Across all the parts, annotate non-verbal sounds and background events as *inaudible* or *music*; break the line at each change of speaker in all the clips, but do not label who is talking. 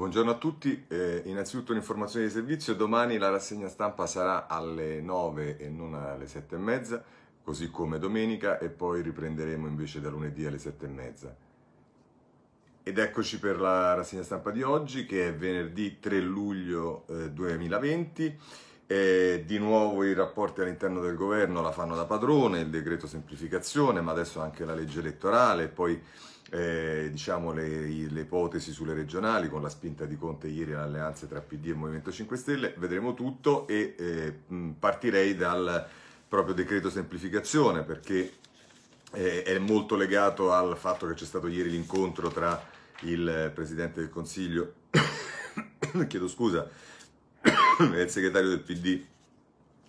Buongiorno a tutti, eh, innanzitutto un'informazione di servizio, domani la rassegna stampa sarà alle 9 e non alle 7 e mezza, così come domenica e poi riprenderemo invece da lunedì alle 7 e mezza. Ed eccoci per la rassegna stampa di oggi che è venerdì 3 luglio eh, 2020. E di nuovo i rapporti all'interno del governo la fanno da padrone, il decreto semplificazione, ma adesso anche la legge elettorale, poi eh, diciamo le, le, ipotesi sulle regionali con la spinta di Conte ieri all'alleanza tra PD e Movimento 5 Stelle, vedremo tutto e eh, partirei dal proprio decreto semplificazione perché eh, è molto legato al fatto che c'è stato ieri l'incontro tra il Presidente del Consiglio, *coughs* chiedo scusa, è il segretario del PD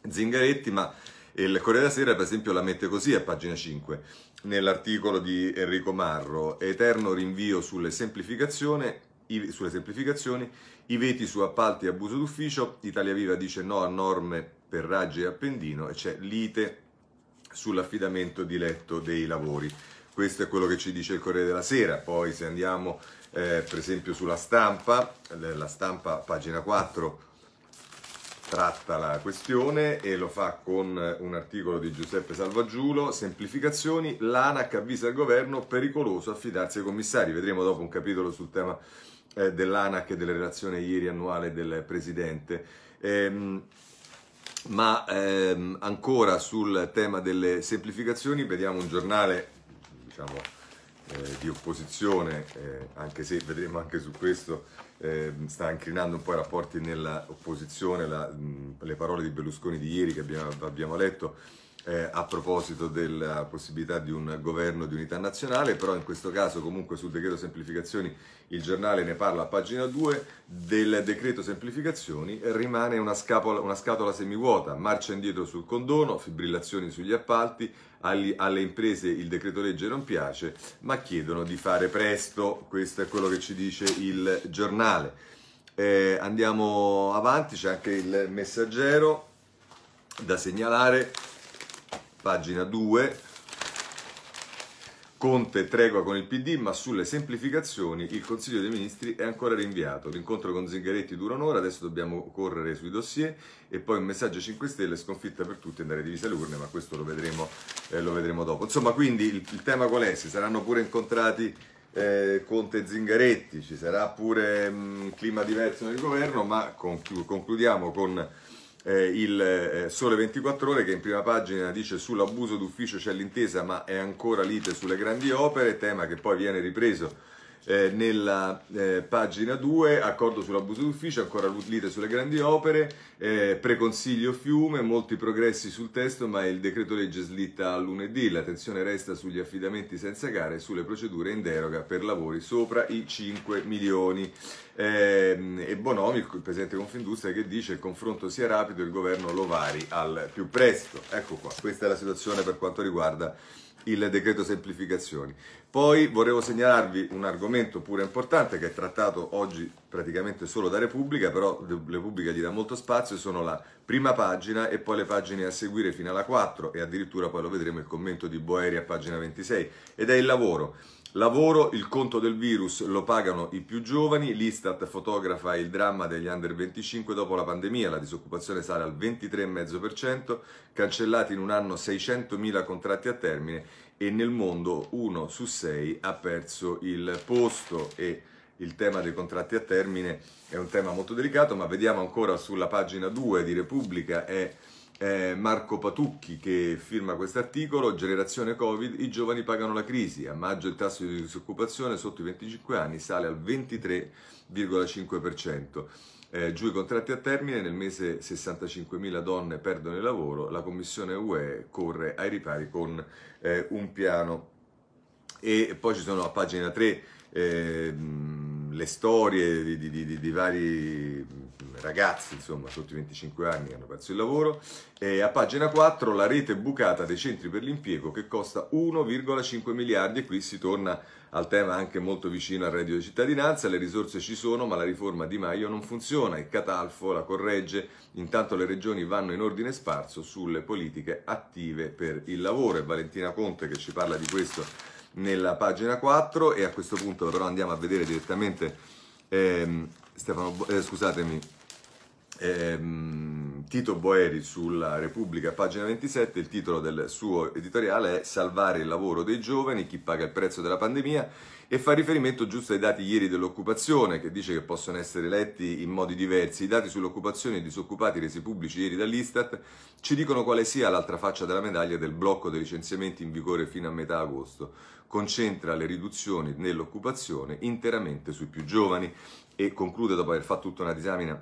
Zingaretti, ma il Corriere della Sera, per esempio, la mette così a pagina 5, nell'articolo di Enrico Marro, eterno rinvio sulle semplificazioni, i, sulle semplificazioni, i veti su appalti e abuso d'ufficio, Italia Viva dice no a norme per raggi e appendino e c'è lite sull'affidamento diletto dei lavori. Questo è quello che ci dice il Corriere della Sera, poi se andiamo eh, per esempio sulla stampa, la stampa pagina 4 tratta la questione e lo fa con un articolo di Giuseppe Salvagiulo, semplificazioni, l'ANAC avvisa il governo pericoloso affidarsi ai commissari, vedremo dopo un capitolo sul tema eh, dell'ANAC e della relazione ieri annuale del Presidente. Ehm, ma ehm, ancora sul tema delle semplificazioni, vediamo un giornale diciamo, eh, di opposizione, eh, anche se vedremo anche su questo eh, sta incrinando un po' i rapporti nell'opposizione, le parole di Berlusconi di ieri che abbiamo, abbiamo letto eh, a proposito della possibilità di un governo di unità nazionale, però in questo caso comunque sul decreto semplificazioni il giornale ne parla a pagina 2, del decreto semplificazioni rimane una, scapola, una scatola semivuota, marcia indietro sul condono, fibrillazioni sugli appalti, alli, alle imprese il decreto legge non piace, ma chiedono di fare presto, questo è quello che ci dice il giornale. Eh, andiamo avanti, c'è anche il messaggero da segnalare pagina 2, Conte tregua con il PD, ma sulle semplificazioni il Consiglio dei Ministri è ancora rinviato. L'incontro con Zingaretti dura un'ora, adesso dobbiamo correre sui dossier e poi un messaggio 5 Stelle, sconfitta per tutti, andare divisa le urne, ma questo lo vedremo, eh, lo vedremo dopo. Insomma, quindi il, il, tema qual è? Si saranno pure incontrati eh, Conte e Zingaretti, ci sarà pure un clima diverso nel governo, ma conclu- concludiamo con eh, il eh, Sole 24 Ore che in prima pagina dice sull'abuso d'ufficio c'è l'intesa ma è ancora lite sulle grandi opere, tema che poi viene ripreso eh, nella eh, pagina 2, accordo sull'abuso d'ufficio, ancora lite sulle grandi opere, eh, preconsiglio fiume, molti progressi sul testo ma il decreto legge slitta a lunedì, l'attenzione resta sugli affidamenti senza gare e sulle procedure in deroga per lavori sopra i 5 milioni. Ehm, e Bonomi, il presidente Confindustria, che dice che il confronto sia rapido, e il governo lo vari al più presto. Ecco qua, questa è la situazione per quanto riguarda il decreto semplificazioni. Poi volevo segnalarvi un argomento pure importante che è trattato oggi praticamente solo da Repubblica, però Repubblica gli dà molto spazio, sono la prima pagina e poi le pagine a seguire fino alla 4 e addirittura poi lo vedremo il commento di Boeri a pagina 26 ed è il lavoro. Lavoro, il conto del virus lo pagano i più giovani, l'Istat fotografa il dramma degli under 25 dopo la pandemia, la disoccupazione sale al 23,5%, cancellati in un anno 600.000 contratti a termine e nel mondo uno su sei ha perso il posto e il tema dei contratti a termine è un tema molto delicato, ma vediamo ancora sulla pagina 2 di Repubblica è Marco Patucchi che firma questo articolo, generazione Covid, i giovani pagano la crisi, a maggio il tasso di disoccupazione sotto i 25 anni sale al 23,5%. Eh, giù i contratti a termine, nel mese 65.000 donne perdono il lavoro, la Commissione UE corre ai ripari con eh, un piano. E poi ci sono a pagina 3 eh, le storie di, di, di, di vari ragazzi, insomma, sotto i 25 anni hanno perso il lavoro. E a pagina 4 la rete bucata dei centri per l'impiego che costa 1,5 miliardi e qui si torna al tema anche molto vicino al reddito di cittadinanza, le risorse ci sono ma la riforma Di Maio non funziona e Catalfo la corregge, intanto le regioni vanno in ordine sparso sulle politiche attive per il lavoro e Valentina Conte che ci parla di questo nella pagina 4 e a questo punto però andiamo a vedere direttamente ehm, Stefano, eh, scusatemi, ehm, Tito Boeri sulla Repubblica, pagina 27, il titolo del suo editoriale è Salvare il lavoro dei giovani, chi paga il prezzo della pandemia e fa riferimento giusto ai dati ieri dell'occupazione che dice che possono essere letti in modi diversi. I dati sull'occupazione e disoccupati resi pubblici ieri dall'Istat ci dicono quale sia l'altra faccia della medaglia del blocco dei licenziamenti in vigore fino a metà agosto. Concentra le riduzioni nell'occupazione interamente sui più giovani e conclude dopo aver fatto tutta una disamina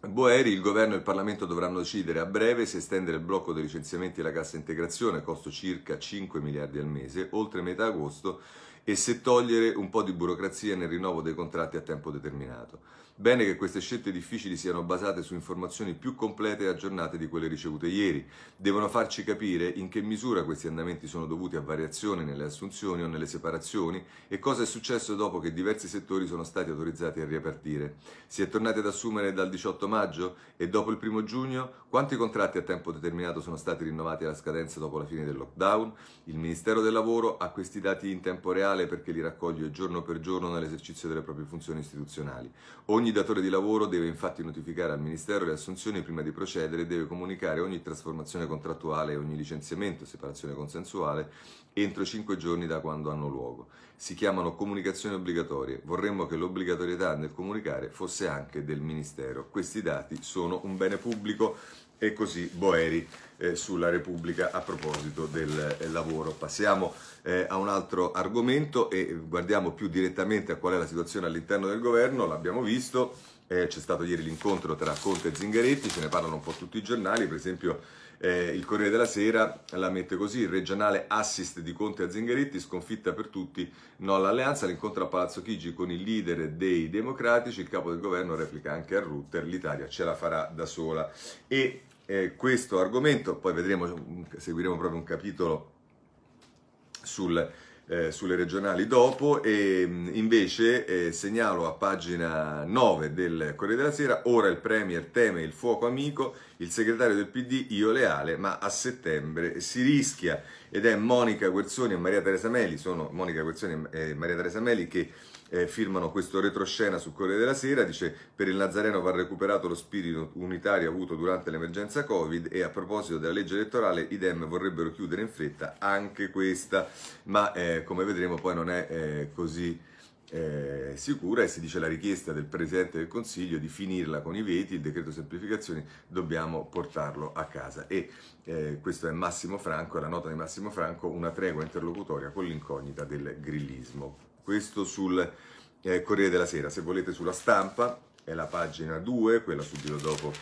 Boeri, il governo e il Parlamento dovranno decidere a breve se estendere il blocco dei licenziamenti e cassa integrazione, costo circa 5 miliardi al mese, oltre metà agosto, e se togliere un po' di burocrazia nel rinnovo dei contratti a tempo determinato. Bene che queste scelte difficili siano basate su informazioni più complete e aggiornate di quelle ricevute ieri. Devono farci capire in che misura questi andamenti sono dovuti a variazioni nelle assunzioni o nelle separazioni e cosa è successo dopo che diversi settori sono stati autorizzati a riapartire. Si è tornati ad assumere dal 18 maggio e dopo il 1 giugno quanti contratti a tempo determinato sono stati rinnovati alla scadenza dopo la fine del lockdown? Il Ministero del Lavoro ha questi dati in tempo reale perché li raccoglie giorno per giorno nell'esercizio delle proprie funzioni istituzionali. Ogni Ogni datore di lavoro deve infatti notificare al Ministero le assunzioni prima di procedere e deve comunicare ogni trasformazione contrattuale e ogni licenziamento, separazione consensuale, entro cinque giorni da quando hanno luogo. Si chiamano comunicazioni obbligatorie. Vorremmo che l'obbligatorietà nel comunicare fosse anche del Ministero. Questi dati sono un bene pubblico e così Boeri eh, sulla Repubblica a proposito del eh, lavoro. Passiamo eh, a un altro argomento e guardiamo più direttamente a qual è la situazione all'interno del governo, l'abbiamo visto, eh, c'è stato ieri l'incontro tra Conte e Zingaretti, se ne parlano un po' tutti i giornali, per esempio eh, il Corriere della Sera la mette così, il regionale assist di Conte a Zingaretti, sconfitta per tutti, no all'alleanza, l'incontro a Palazzo Chigi con il leader dei democratici, il capo del governo replica anche a Rutter, l'Italia ce la farà da sola. E eh, questo argomento, poi vedremo, seguiremo proprio un capitolo sul, eh, sulle regionali dopo e invece eh, segnalo a pagina 9 del Corriere della Sera ora il Premier teme il fuoco amico il segretario del PD io leale ma a settembre si rischia ed è Monica Guerzoni e Maria Teresa Meli sono Monica Guerzoni e eh, Maria Teresa Meli che eh, firmano questo retroscena sul Corriere della Sera, dice per il Nazareno va recuperato lo spirito unitario avuto durante l'emergenza Covid e a proposito della legge elettorale i Dem vorrebbero chiudere in fretta anche questa, ma eh, come vedremo poi non è eh, così eh, sicura e si dice la richiesta del Presidente del Consiglio di finirla con i veti, il decreto semplificazioni, dobbiamo portarlo a casa. E eh, questo è Massimo Franco, è la nota di Massimo Franco, una tregua interlocutoria con l'incognita del grillismo questo sul eh, Corriere della Sera, se volete sulla stampa, è la pagina 2, quella subito dopo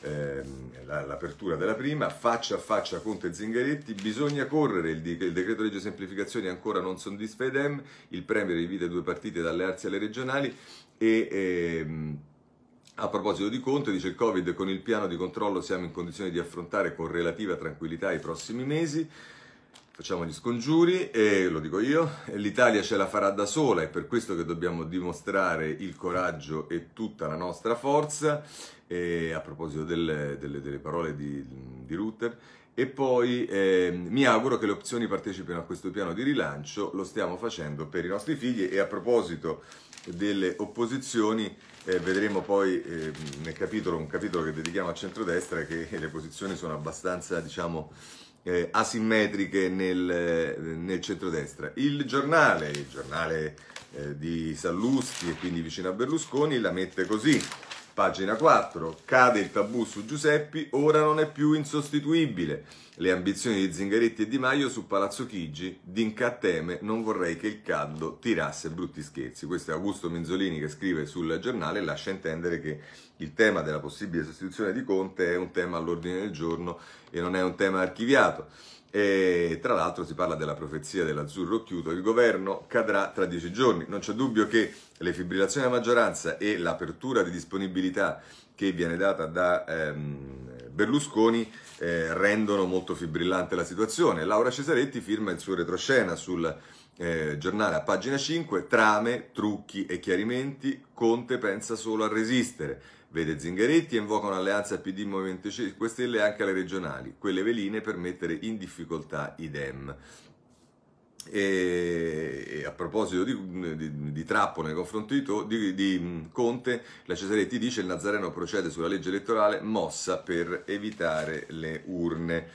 ehm, l'apertura della prima, faccia a faccia Conte Zingaretti, bisogna correre, il, il decreto legge semplificazioni ancora non soddisfa i dem, il Premier invita due partite ad allearsi alle regionali e... Ehm, a proposito di Conte, dice il Covid, con il piano di controllo siamo in condizione di affrontare con relativa tranquillità i prossimi mesi. Facciamo gli scongiuri e lo dico io, l'Italia ce la farà da sola, è per questo che dobbiamo dimostrare il coraggio e tutta la nostra forza, e a proposito delle, delle, delle parole di, di Rutter, e poi eh, mi auguro che le opzioni partecipino a questo piano di rilancio, lo stiamo facendo per i nostri figli e a proposito delle opposizioni eh, vedremo poi eh, nel capitolo, un capitolo che dedichiamo a centrodestra che le posizioni sono abbastanza diciamo eh, asimmetriche nel, eh, nel centrodestra. Il giornale, il giornale eh, di Sallusti e quindi vicino a Berlusconi, la mette così. Pagina 4. Cade il tabù su Giuseppi, ora non è più insostituibile. Le ambizioni di Zingaretti e Di Maio su Palazzo Chigi, d'incatteme, non vorrei che il caldo tirasse brutti scherzi. Questo è Augusto Minzolini che scrive sul giornale e lascia intendere che il tema della possibile sostituzione di Conte è un tema all'ordine del giorno e non è un tema archiviato. E tra l'altro si parla della profezia dell'azzurro chiudo, il governo cadrà tra dieci giorni. Non c'è dubbio che le fibrillazioni a maggioranza e l'apertura di disponibilità che viene data da ehm, Berlusconi eh, rendono molto fibrillante la situazione. Laura Cesaretti firma il suo retroscena sul eh, giornale a pagina 5, trame, trucchi e chiarimenti, Conte pensa solo a resistere. Vede Zingaretti invoca un'alleanza PD Movimento 5 Stelle anche alle regionali, quelle veline per mettere in difficoltà i Dem. E a proposito di, di, di trappo nei confronti di, di, mm, Conte, la Cesaretti dice che il Nazareno procede sulla legge elettorale mossa per evitare le urne.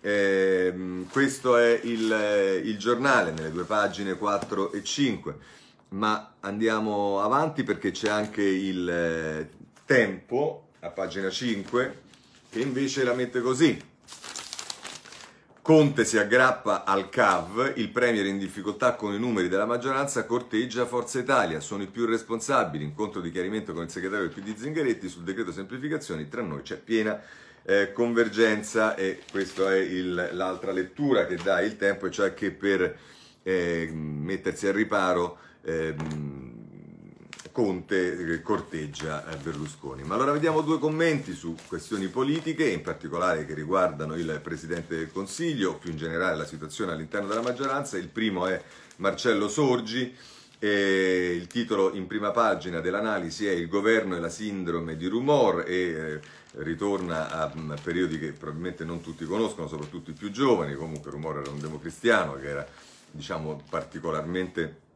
Eh, questo è il, il giornale nelle due pagine 4 e 5, ma andiamo avanti perché c'è anche il tempo, a pagina 5, che invece la mette così. Conte si aggrappa al CAV, il Premier in difficoltà con i numeri della maggioranza corteggia Forza Italia, sono i più responsabili, incontro di chiarimento con il segretario del PD Zingaretti sul decreto semplificazioni, tra noi c'è piena eh, convergenza e questa è il, l'altra lettura che dà il tempo, cioè che per eh, mettersi al riparo... Eh, Conte eh, corteggia eh, Berlusconi. Ma allora vediamo due commenti su questioni politiche, in particolare che riguardano il Presidente del Consiglio, più in generale la situazione all'interno della maggioranza. Il primo è Marcello Sorgi, eh, il titolo in prima pagina dell'analisi è Il governo e la sindrome di rumor e eh, ritorna a mm, periodi che probabilmente non tutti conoscono, soprattutto i più giovani, comunque Rumor era un democristiano che era diciamo particolarmente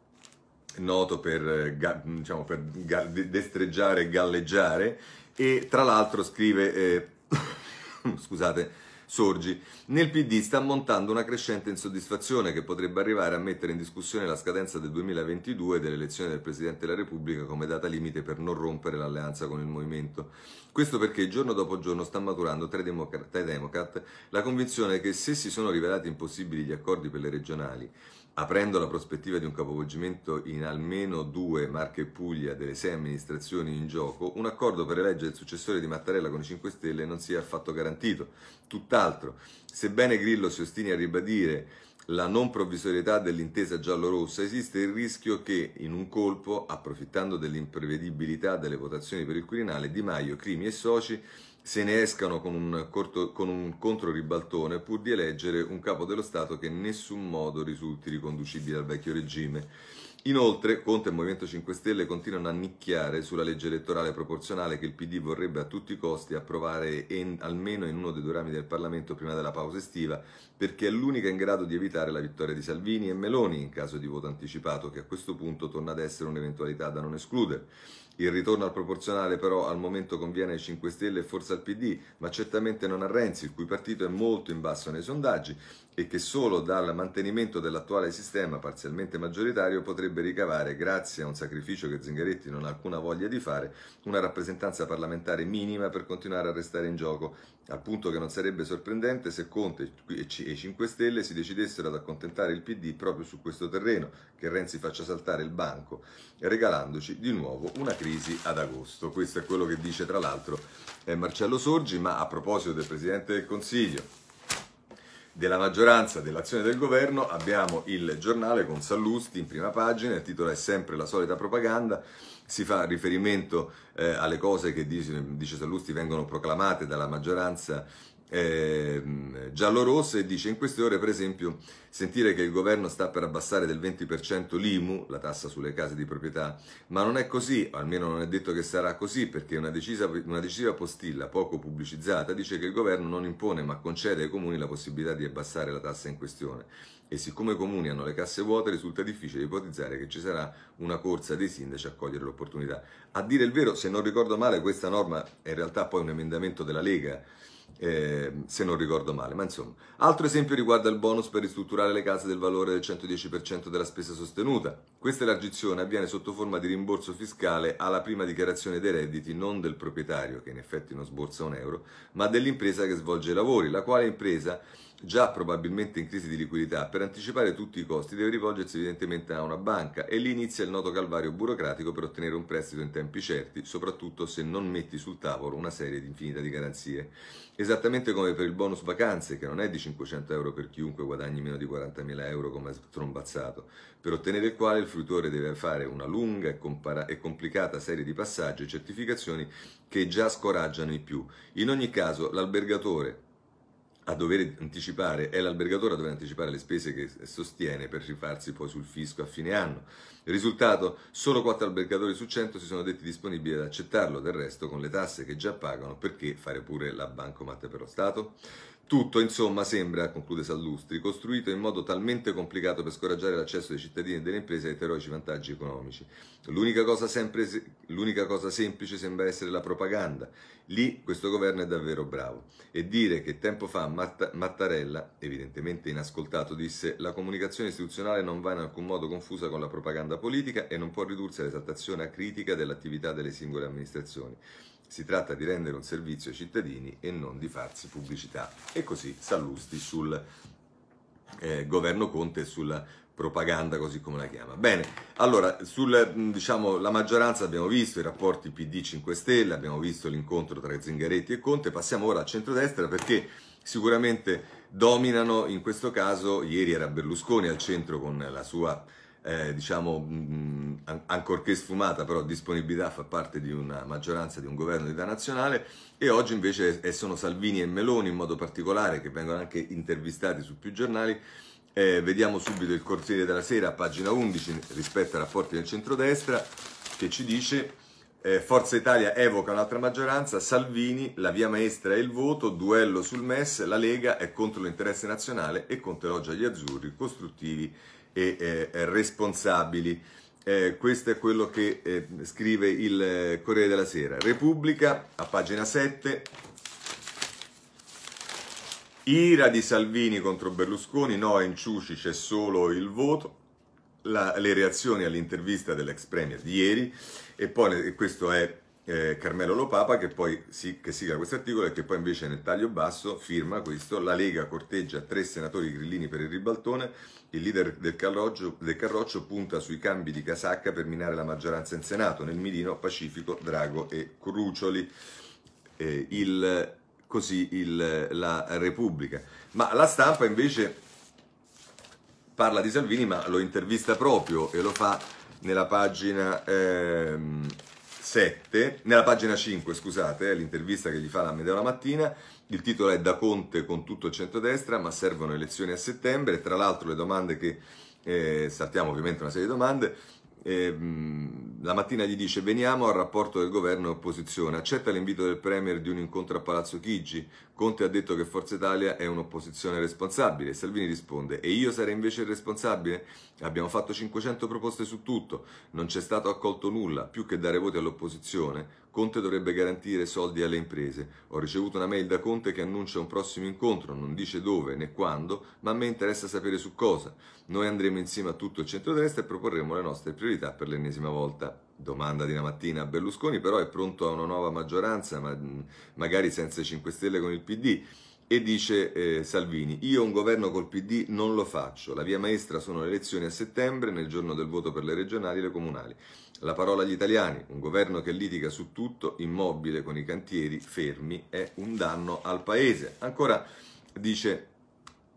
noto per, eh, diciamo, per destreggiare e galleggiare, e tra l'altro scrive, eh, *coughs* scusate, Sorgi, nel PD sta montando una crescente insoddisfazione che potrebbe arrivare a mettere in discussione la scadenza del 2022 dell'elezione del Presidente della Repubblica come data limite per non rompere l'alleanza con il Movimento. Questo perché giorno dopo giorno sta maturando tra i democrat, tra i democrat la convinzione che se si sono rivelati impossibili gli accordi per le regionali, aprendo la prospettiva di un capovolgimento in almeno due Marche e Puglia delle sei amministrazioni in gioco, un accordo per eleggere il successore di Mattarella con i 5 Stelle non sia affatto garantito. Tutt'altro, sebbene Grillo si ostini a ribadire la non provvisorietà dell'intesa giallorossa, esiste il rischio che, in un colpo, approfittando dell'imprevedibilità delle votazioni per il Quirinale, Di Maio, Crimi e soci se ne escano con un, corto, con un controribaltone pur di eleggere un capo dello Stato che in nessun modo risulti riconducibile al vecchio regime. Inoltre, Conte e il Movimento 5 Stelle continuano a nicchiare sulla legge elettorale proporzionale che il PD vorrebbe a tutti i costi approvare in, almeno in uno dei due rami del Parlamento prima della pausa estiva, perché è l'unica in grado di evitare la vittoria di Salvini e Meloni in caso di voto anticipato, che a questo punto torna ad essere un'eventualità da non escludere. Il ritorno al proporzionale però al momento conviene ai 5 Stelle e forse al PD, ma certamente non a Renzi, il cui partito è molto in basso nei sondaggi e che solo dal mantenimento dell'attuale sistema parzialmente maggioritario potrebbe ricavare, grazie a un sacrificio che Zingaretti non ha alcuna voglia di fare, una rappresentanza parlamentare minima per continuare a restare in gioco, al punto che non sarebbe sorprendente se Conte e i 5 Stelle si decidessero ad accontentare il PD proprio su questo terreno, che Renzi faccia saltare il banco, regalandoci di nuovo una crisi ad agosto. Questo è quello che dice tra l'altro eh, Marcello Sorgi, ma a proposito del Presidente del Consiglio, della maggioranza dell'azione del governo abbiamo il giornale con Sallusti in prima pagina, il titolo è sempre la solita propaganda, si fa riferimento eh, alle cose che dice, dice Sallusti vengono proclamate dalla maggioranza eh, giallo-rosso e dice in queste ore per esempio sentire che il governo sta per abbassare del 20% l'IMU, la tassa sulle case di proprietà, ma non è così, o almeno non è detto che sarà così perché una, decisa, una decisiva postilla poco pubblicizzata dice che il governo non impone ma concede ai comuni la possibilità di abbassare la tassa in questione e siccome i comuni hanno le casse vuote risulta difficile ipotizzare che ci sarà una corsa dei sindaci a cogliere l'opportunità. A dire il vero, se non ricordo male, questa norma è in realtà poi un emendamento della Lega eh, se non ricordo male. Ma insomma, altro esempio riguarda il bonus per ristrutturare le case del valore del 110% della spesa sostenuta. Questa elargizione avviene sotto forma di rimborso fiscale alla prima dichiarazione dei redditi non del proprietario, che in effetti non sborsa un euro, ma dell'impresa che svolge i lavori, la quale impresa già probabilmente in crisi di liquidità, per anticipare tutti i costi deve rivolgersi evidentemente a una banca e lì inizia il noto calvario burocratico per ottenere un prestito in tempi certi, soprattutto se non metti sul tavolo una serie di infinita di garanzie. Esattamente come per il bonus vacanze, che non è di 500 euro per chiunque guadagni meno di 40.000 euro come strombazzato, per ottenere il quale il fruitore deve fare una lunga e, compara- e complicata serie di passaggi e certificazioni che già scoraggiano i più. In ogni caso, l'albergatore a dover anticipare, è l'albergatore a dover anticipare le spese che sostiene per rifarsi poi sul fisco a fine anno. risultato, solo 4 albergatori su 100 si sono detti disponibili ad accettarlo, del resto con le tasse che già pagano, perché fare pure la bancomat per lo Stato? Tutto, insomma, sembra, conclude Sallustri, costruito in modo talmente complicato per scoraggiare l'accesso dei cittadini e delle imprese ai teroici vantaggi economici. L'unica cosa, sempre, l'unica cosa semplice sembra essere la propaganda. Lì questo governo è davvero bravo. E dire che tempo fa Mattarella, evidentemente inascoltato, disse la comunicazione istituzionale non va in alcun modo confusa con la propaganda politica e non può ridursi all'esaltazione critica dell'attività delle singole amministrazioni. Si tratta di rendere un servizio ai cittadini e non di farsi pubblicità. E così Sallusti sul eh, governo Conte e sulla propaganda, così come la chiama. Bene, allora, sulla mm, diciamo, maggioranza abbiamo visto i rapporti PD-5 Stelle, abbiamo visto l'incontro tra Zingaretti e Conte, passiamo ora al centrodestra perché sicuramente dominano in questo caso, ieri era Berlusconi al centro con la sua eh, diciamo, mh, mm, mm, ancorché sfumata, però disponibilità fa parte di una maggioranza di un governo di unità nazionale e oggi invece è, sono Salvini e Meloni in modo particolare, che vengono anche intervistati su più giornali. Eh, vediamo subito il Corsiere della Sera, pagina 11, rispetto ai rapporti del centrodestra, che ci dice... Eh, Forza Italia evoca un'altra maggioranza, Salvini, la via maestra è il voto, duello sul MES, la Lega è contro l'interesse nazionale e contro l'oggia agli azzurri, costruttivi e eh, responsabili. Eh, questo è quello che eh, scrive il eh, Corriere della Sera. Repubblica, a pagina 7. Ira di Salvini contro Berlusconi, no, in Ciuci c'è solo il voto. La, le reazioni all'intervista dell'ex premier di ieri e poi questo è eh, Carmelo Lopapa che poi si, che sigla questo articolo e che poi invece nel taglio basso firma questo la Lega corteggia tre senatori grillini per il ribaltone il leader del Carroccio, del Carroccio punta sui cambi di casacca per minare la maggioranza in Senato nel Milino, Pacifico, Drago e Crucioli eh, il, così il, la Repubblica ma la stampa invece parla di Salvini ma lo intervista proprio e lo fa nella pagina ehm, 7, nella pagina 5, scusate, eh, l'intervista che gli fa la Medeo la mattina, il titolo è Da Conte con tutto il centrodestra, ma servono elezioni a settembre, tra l'altro le domande che, eh, saltiamo ovviamente una serie di domande, Ehm, la mattina gli dice veniamo al rapporto del governo e opposizione, accetta l'invito del Premier di un incontro a Palazzo Chigi, Conte ha detto che Forza Italia è un'opposizione responsabile, Salvini risponde e io sarei invece il responsabile? Abbiamo fatto 500 proposte su tutto, non c'è stato accolto nulla, più che dare voti all'opposizione, Conte dovrebbe garantire soldi alle imprese. Ho ricevuto una mail da Conte che annuncia un prossimo incontro, non dice dove né quando, ma a me interessa sapere su cosa. Noi andremo insieme a tutto il centrodestra e proporremo le nostre priorità per l'ennesima volta. Domanda di una mattina. a Berlusconi però è pronto a una nuova maggioranza, ma magari senza i 5 Stelle con il PD. E dice eh, Salvini, io un governo col PD non lo faccio, la via maestra sono le elezioni a settembre, nel giorno del voto per le regionali e le comunali. La parola agli italiani, un governo che litiga su tutto, immobile con i cantieri fermi, è un danno al Paese. Ancora dice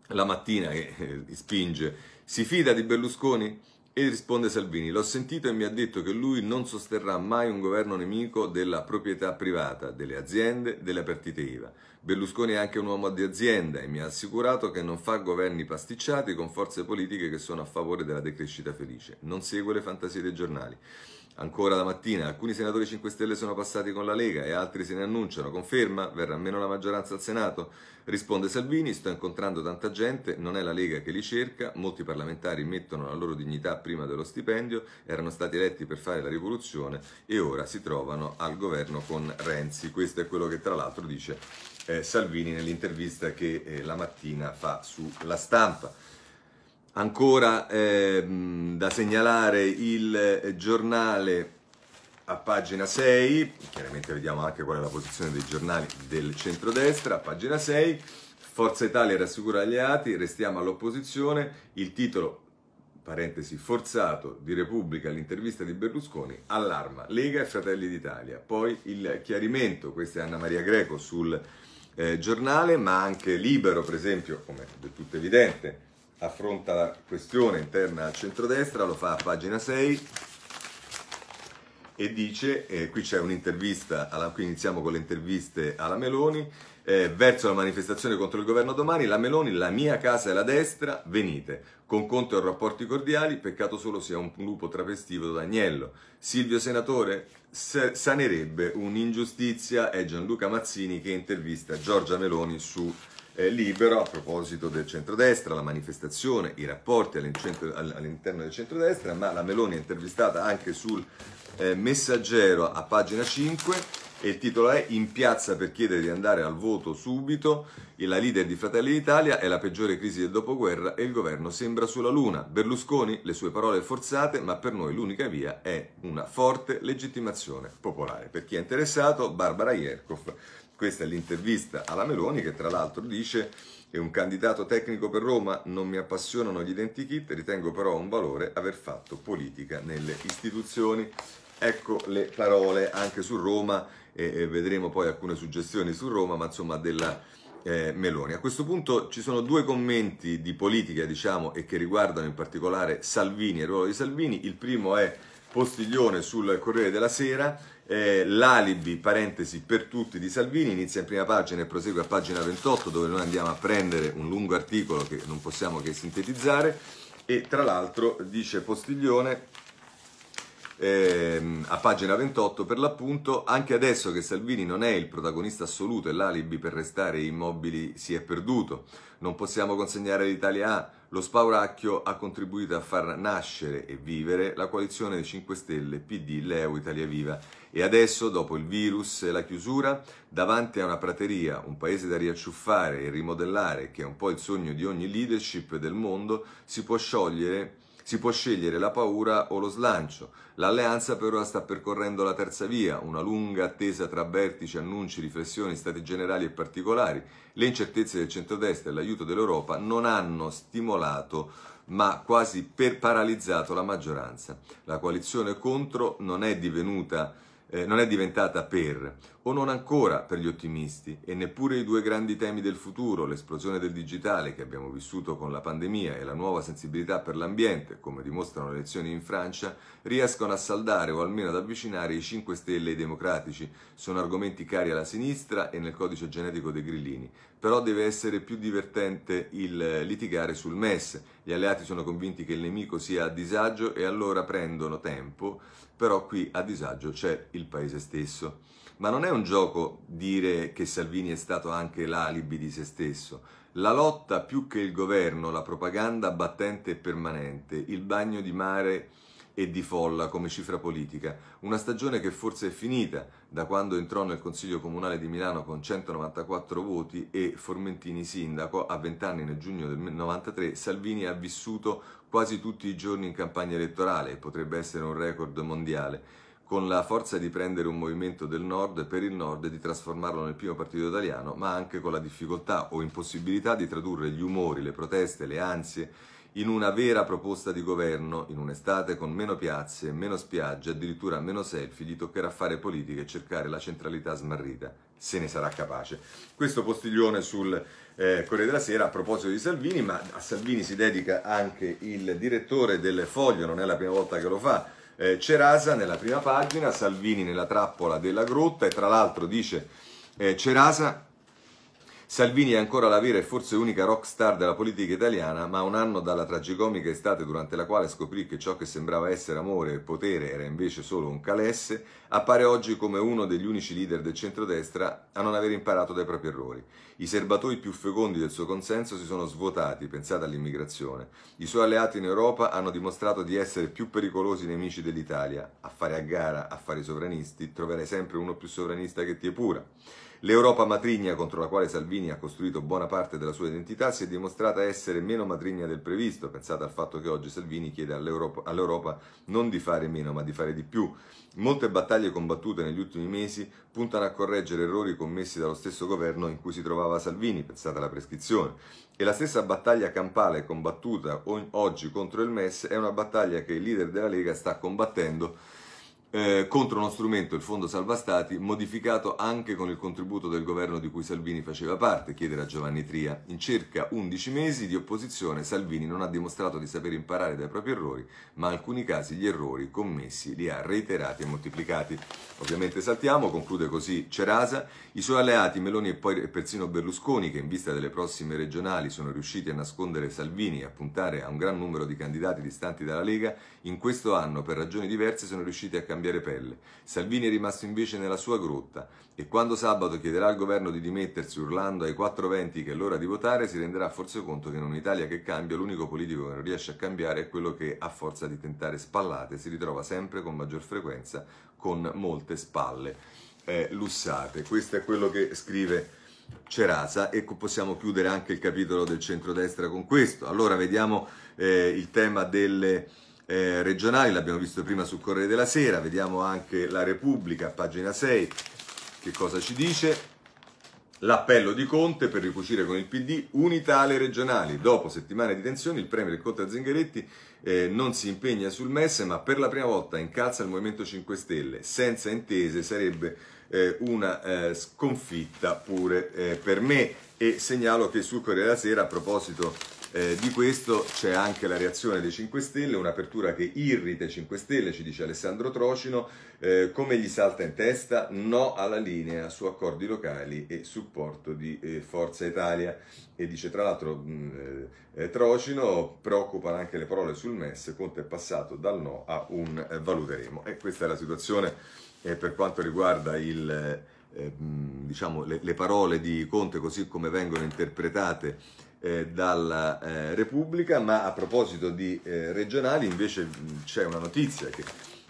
la mattina che eh, spinge, si fida di Berlusconi? E risponde Salvini, l'ho sentito e mi ha detto che lui non sosterrà mai un governo nemico della proprietà privata, delle aziende, delle partite IVA. Berlusconi è anche un uomo di azienda e mi ha assicurato che non fa governi pasticciati con forze politiche che sono a favore della decrescita felice. Non segue le fantasie dei giornali. Ancora la mattina, alcuni senatori 5 Stelle sono passati con la Lega e altri se ne annunciano. Conferma? Verrà meno la maggioranza al Senato? Risponde Salvini, sto incontrando tanta gente, non è la Lega che li cerca, molti parlamentari mettono la loro dignità prima dello stipendio, erano stati eletti per fare la rivoluzione e ora si trovano al governo con Renzi. Questo è quello che tra l'altro dice eh, Salvini nell'intervista che eh, la mattina fa sulla stampa. Ancora eh, da segnalare il eh, giornale a pagina 6, chiaramente vediamo anche qual è la posizione dei giornali del centrodestra, a pagina 6, Forza Italia rassicura gli alleati, restiamo all'opposizione, il titolo, parentesi, forzato di Repubblica l'intervista di Berlusconi, allarma Lega e Fratelli d'Italia. Poi il chiarimento, questa è Anna Maria Greco sul eh, giornale, ma anche Libero, per esempio, come è del tutto evidente, affronta la questione interna al centrodestra, lo fa a pagina 6 e dice, eh, qui c'è un'intervista, alla, qui iniziamo con le interviste alla Meloni, eh, verso la manifestazione contro il governo domani, la Meloni, la mia casa è la destra, venite. Con conto e rapporti cordiali, peccato solo sia un lupo travestito d'agnello. Silvio Senatore se sanerebbe un'ingiustizia, è Gianluca Mazzini che intervista Giorgia Meloni su eh, libero a proposito del centrodestra, la manifestazione, i rapporti all'interno del centrodestra, ma la Meloni è intervistata anche sul eh, messaggero a pagina 5 e il titolo è In piazza per chiedere di andare al voto subito, e la leader di Fratelli d'Italia è la peggiore crisi del dopoguerra e il governo sembra sulla luna. Berlusconi, le sue parole forzate, ma per noi l'unica via è una forte legittimazione popolare. Per chi è interessato, Barbara Ierkov questa è l'intervista alla Meloni che tra l'altro dice che un candidato tecnico per Roma non mi appassionano gli identikit, ritengo però un valore aver fatto politica nelle istituzioni. Ecco le parole anche su Roma e vedremo poi alcune suggestioni su Roma, ma insomma della eh, Meloni. A questo punto ci sono due commenti di politica, diciamo, e che riguardano in particolare Salvini e il ruolo di Salvini. Il primo è Postiglione sul Corriere della Sera eh, l'alibi, parentesi, per tutti di Salvini inizia in prima pagina e prosegue a pagina 28 dove noi andiamo a prendere un lungo articolo che non possiamo che sintetizzare e tra l'altro dice Postiglione eh, a pagina 28 per l'appunto anche adesso che Salvini non è il protagonista assoluto e l'alibi per restare immobili si è perduto non possiamo consegnare l'Italia a lo spauracchio ha contribuito a far nascere e vivere la coalizione dei 5 Stelle, PD, Leo, Italia Viva e adesso, dopo il virus e la chiusura, davanti a una prateria, un paese da riacciuffare e rimodellare, che è un po' il sogno di ogni leadership del mondo, si può sciogliere si può scegliere la paura o lo slancio. L'alleanza per ora sta percorrendo la terza via, una lunga attesa tra vertici, annunci, riflessioni, stati generali e particolari. Le incertezze del centrodestra e l'aiuto dell'Europa non hanno stimolato ma quasi per paralizzato la maggioranza. La coalizione contro non è divenuta eh, non è diventata per o non ancora per gli ottimisti e neppure i due grandi temi del futuro, l'esplosione del digitale che abbiamo vissuto con la pandemia e la nuova sensibilità per l'ambiente, come dimostrano le elezioni in Francia, riescono a saldare o almeno ad avvicinare i 5 Stelle e i democratici. Sono argomenti cari alla sinistra e nel codice genetico dei grillini, però deve essere più divertente il litigare sul MES. Gli alleati sono convinti che il nemico sia a disagio e allora prendono tempo, però qui a disagio c'è il paese stesso. Ma non è un gioco dire che Salvini è stato anche l'alibi di se stesso. La lotta più che il governo, la propaganda battente e permanente, il bagno di mare e di folla come cifra politica, una stagione che forse è finita da quando entrò nel Consiglio Comunale di Milano con 194 voti e Formentini sindaco a 20 anni nel giugno del 93, Salvini ha vissuto quasi tutti i giorni in campagna elettorale, potrebbe essere un record mondiale con la forza di prendere un movimento del nord per il nord e di trasformarlo nel primo partito italiano, ma anche con la difficoltà o impossibilità di tradurre gli umori, le proteste, le ansie in una vera proposta di governo, in un'estate con meno piazze, meno spiagge, addirittura meno selfie, gli toccherà fare politica e cercare la centralità smarrita, se ne sarà capace. Questo postiglione sul eh, Corriere della Sera a proposito di Salvini, ma a Salvini si dedica anche il direttore del Foglio, non è la prima volta che lo fa, eh, Cerasa nella prima pagina, Salvini nella trappola della grotta e tra l'altro dice eh, Cerasa Salvini è ancora la vera e forse unica rock star della politica italiana, ma un anno dalla tragicomica estate durante la quale scoprì che ciò che sembrava essere amore e potere era invece solo un calesse, appare oggi come uno degli unici leader del centrodestra a non aver imparato dai propri errori. I serbatoi più fecondi del suo consenso si sono svuotati, pensate all'immigrazione. I suoi alleati in Europa hanno dimostrato di essere più pericolosi nemici dell'Italia. A fare a gara, a fare i sovranisti, troverai sempre uno più sovranista che ti è pura. L'Europa matrigna contro la quale Salvini ha costruito buona parte della sua identità si è dimostrata essere meno matrigna del previsto. Pensate al fatto che oggi Salvini chiede all'Europa, all'Europa non di fare meno, ma di fare di più. Molte battaglie combattute negli ultimi mesi puntano a correggere errori commessi dallo stesso governo in cui si trovava Salvini, pensate alla prescrizione. E la stessa battaglia campale combattuta oggi contro il MES è una battaglia che il leader della Lega sta combattendo eh, contro uno strumento, il Fondo Salva Stati, modificato anche con il contributo del governo di cui Salvini faceva parte, chiedeva Giovanni Tria. In circa 11 mesi di opposizione Salvini non ha dimostrato di saper imparare dai propri errori, ma in alcuni casi gli errori commessi li ha reiterati e moltiplicati. Ovviamente saltiamo, conclude così Cerasa, i suoi alleati Meloni e poi persino Berlusconi, che in vista delle prossime regionali sono riusciti a nascondere Salvini e a puntare a un gran numero di candidati distanti dalla Lega, in questo anno, per ragioni diverse, sono riusciti a cambiare pelle. Salvini è rimasto invece nella sua grotta e quando sabato chiederà al governo di dimettersi urlando ai quattro venti che è l'ora di votare, si renderà forse conto che in un'Italia che cambia l'unico politico che non riesce a cambiare è quello che, a forza di tentare spallate, si ritrova sempre con maggior frequenza con molte spalle eh, lussate. Questo è quello che scrive Cerasa e possiamo chiudere anche il capitolo del centrodestra con questo. Allora vediamo eh, il tema delle eh, regionali, l'abbiamo visto prima sul Corriere della Sera, vediamo anche la Repubblica, pagina 6, che cosa ci dice. L'appello di Conte per ricucire con il PD unitale regionali. Dopo settimane di tensioni, il Premier e Conte Zingaretti eh, non si impegna sul MES, ma per la prima volta incalza il Movimento 5 Stelle. Senza intese sarebbe eh, una eh, sconfitta pure eh, per me. E segnalo che sul Corriere della Sera, a proposito eh, di questo c'è anche la reazione dei 5 Stelle, un'apertura che irrita i 5 Stelle, ci dice Alessandro Trocino, eh, come gli salta in testa, no alla linea su accordi locali e supporto di eh, Forza Italia. E dice tra l'altro mh, mm, eh, eh, Trocino, preoccupano anche le parole sul MES, Conte è passato dal no a un eh, valuteremo. E questa è la situazione per quanto riguarda il, mm, diciamo, le, le parole di Conte così come vengono interpretate eh, dalla eh, Repubblica, ma a proposito di eh, regionali invece c'è una notizia che,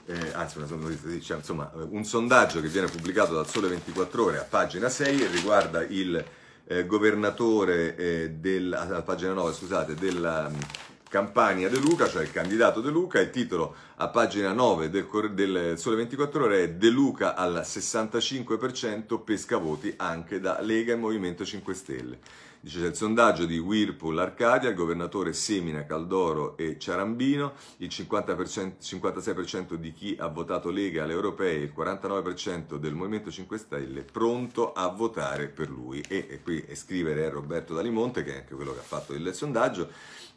eh, anzi una notizia, sì, cioè, insomma, eh, un sondaggio che viene pubblicato dal Sole 24 Ore a pagina 6 riguarda il governatore del, a pagina 9, scusate, della campagna De Luca, cioè il candidato De Luca, il titolo a pagina 9 del, del Sole 24 Ore è De Luca al 65% pesca voti anche da Lega e Movimento 5 Stelle. Dice c'è il sondaggio di Whirlpool Arcadia, il governatore semina Caldoro e Ciarambino, il 56% di chi ha votato Lega alle europee e il 49% del Movimento 5 Stelle pronto a votare per lui. E, e qui e scrivere è eh, Roberto Dalimonte, che è anche quello che ha fatto il sondaggio,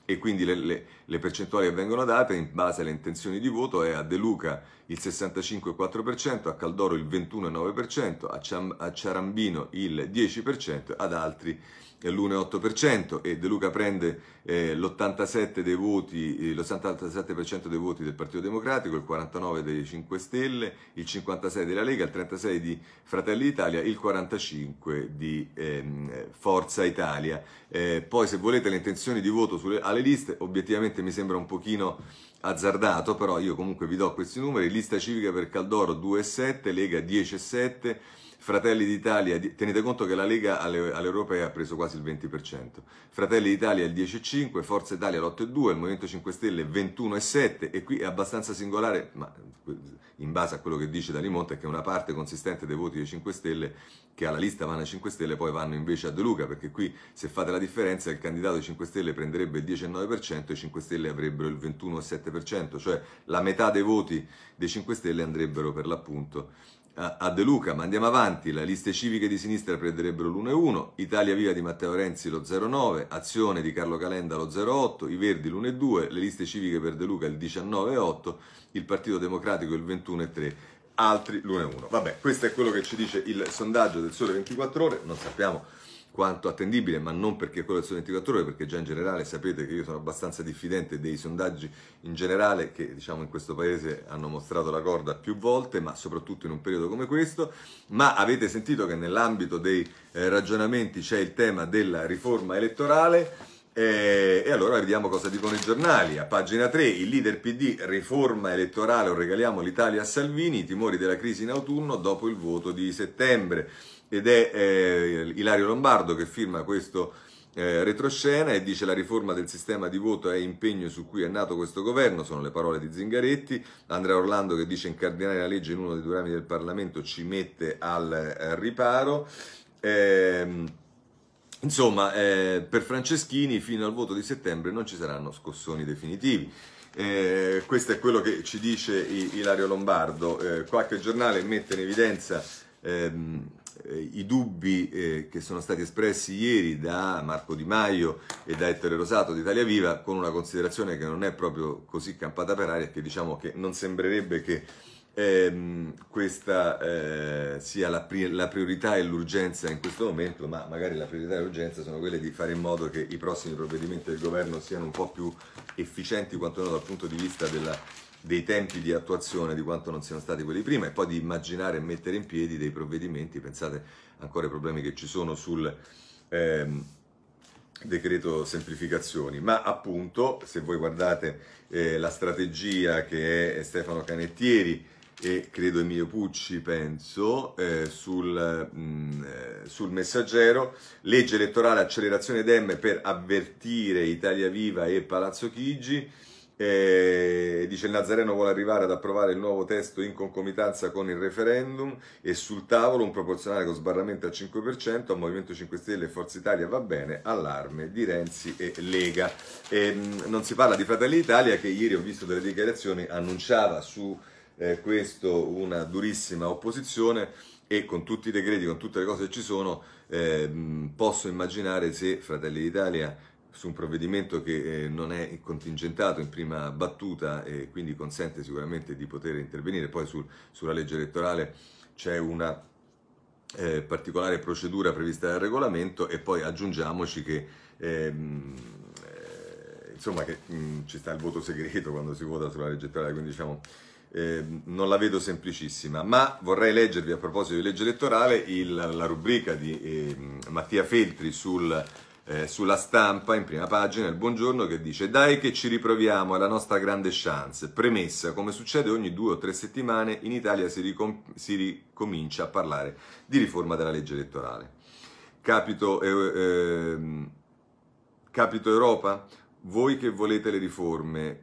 e quindi le, le, le, percentuali che vengono date in base alle intenzioni di voto è a De Luca il 65,4%, a Caldoro il 21,9%, a, Ciam, a Ciarambino il 10%, ad altri l'1,8% e De Luca prende eh, l'87% dei voti, eh, l'87% dei voti del Partito Democratico, il 49% dei 5 Stelle, il 56% della Lega, il 36% di Fratelli Italia, il 45% di ehm, Forza Italia. Eh, poi se volete le intenzioni di voto sulle, alle liste, obiettivamente mi sembra un pochino azzardato, però io comunque vi do questi numeri, lista civica per Caldoro 2,7, Lega 10,7, Fratelli d'Italia, tenete conto che la Lega all'Europea ha preso quasi il 20%, Fratelli d'Italia il 10,5%, Forza Italia l'8,2%, il Movimento 5 Stelle 21,7% e qui è abbastanza singolare, ma in base a quello che dice D'Alimonte, è che una parte consistente dei voti dei 5 Stelle che alla lista vanno ai 5 Stelle poi vanno invece a De Luca, perché qui se fate la differenza il candidato dei 5 Stelle prenderebbe il 19% e i 5 Stelle avrebbero il 21,7%, cioè la metà dei voti dei 5 Stelle andrebbero per l'appunto a De Luca, ma andiamo avanti, le liste civiche di sinistra prenderebbero l'1,1, Italia Viva di Matteo Renzi lo 0,9, Azione di Carlo Calenda lo 0,8, i Verdi l'1,2, le liste civiche per De Luca il 19,8, il Partito Democratico il 21,8, 1,3 altri l'1,1. Vabbè, questo è quello che ci dice il sondaggio del Sole 24 Ore, non sappiamo quanto attendibile, ma non perché quello del Sole 24 Ore, perché già in generale sapete che io sono abbastanza diffidente dei sondaggi in generale che diciamo in questo paese hanno mostrato la corda più volte, ma soprattutto in un periodo come questo, ma avete sentito che nell'ambito dei eh, ragionamenti c'è il tema della riforma elettorale e, eh, e, allora vediamo cosa dicono i giornali. A pagina 3, il leader PD riforma elettorale o regaliamo l'Italia a Salvini, i timori della crisi in autunno dopo il voto di settembre. Ed è eh, Ilario Lombardo che firma questo eh, retroscena e dice la riforma del sistema di voto è impegno su cui è nato questo governo, sono le parole di Zingaretti, Andrea Orlando che dice incardinare la legge in uno dei due rami del Parlamento ci mette al eh, riparo. Eh, Insomma, eh, per Franceschini fino al voto di settembre non ci saranno scossoni definitivi. Eh, questo è quello che ci dice Ilario Lombardo. Eh, qualche giornale mette in evidenza ehm, eh, i dubbi eh, che sono stati espressi ieri da Marco Di Maio e da Ettore Rosato di Italia Viva con una considerazione che non è proprio così campata per aria che diciamo che non sembrerebbe che ehm, questa eh, sia la, pri- la, priorità e l'urgenza in questo momento, ma magari la priorità e l'urgenza sono quelle di fare in modo che i prossimi provvedimenti del governo siano un po' più efficienti, quantomeno dal punto di vista della, dei tempi di attuazione di quanto non siano stati quelli prima e poi di immaginare e mettere in piedi dei provvedimenti, pensate ancora ai problemi che ci sono sul... Ehm, decreto semplificazioni, ma appunto se voi guardate eh, la strategia che è Stefano Canettieri e credo Emilio Pucci, penso, eh, sul, mh, mm, eh, sul, messaggero, legge elettorale accelerazione Dem per avvertire Italia Viva e Palazzo Chigi, eh, dice il Nazareno vuole arrivare ad approvare il nuovo testo in concomitanza con il referendum e sul tavolo un proporzionale con sbarramento al 5%, al Movimento 5 Stelle e Forza Italia va bene, allarme di Renzi e Lega. Ehm, non si parla di Fratelli d'Italia che ieri ho visto delle dichiarazioni, annunciava su eh, questo una durissima opposizione e con tutti i decreti, con tutte le cose che ci sono, eh, posso immaginare se Fratelli d'Italia su un provvedimento che eh, non è contingentato in prima battuta e quindi consente sicuramente di poter intervenire. Poi sul, sulla legge elettorale c'è una eh, particolare procedura prevista dal regolamento e poi aggiungiamoci che... Ehm, eh, insomma, che mh, ci sta il voto segreto quando si vota sulla legge elettorale, quindi diciamo eh, non la vedo semplicissima, ma vorrei leggervi a proposito di legge elettorale il, la rubrica di eh, Mattia Feltri sul, eh, sulla stampa in prima pagina, il buongiorno, che dice dai che ci riproviamo, è la nostra grande chance. Premessa, come succede ogni due o tre settimane, in Italia si, ricom- si ricomincia a parlare di riforma della legge elettorale. Capito, eh, ehm, capito Europa? Voi che volete le riforme,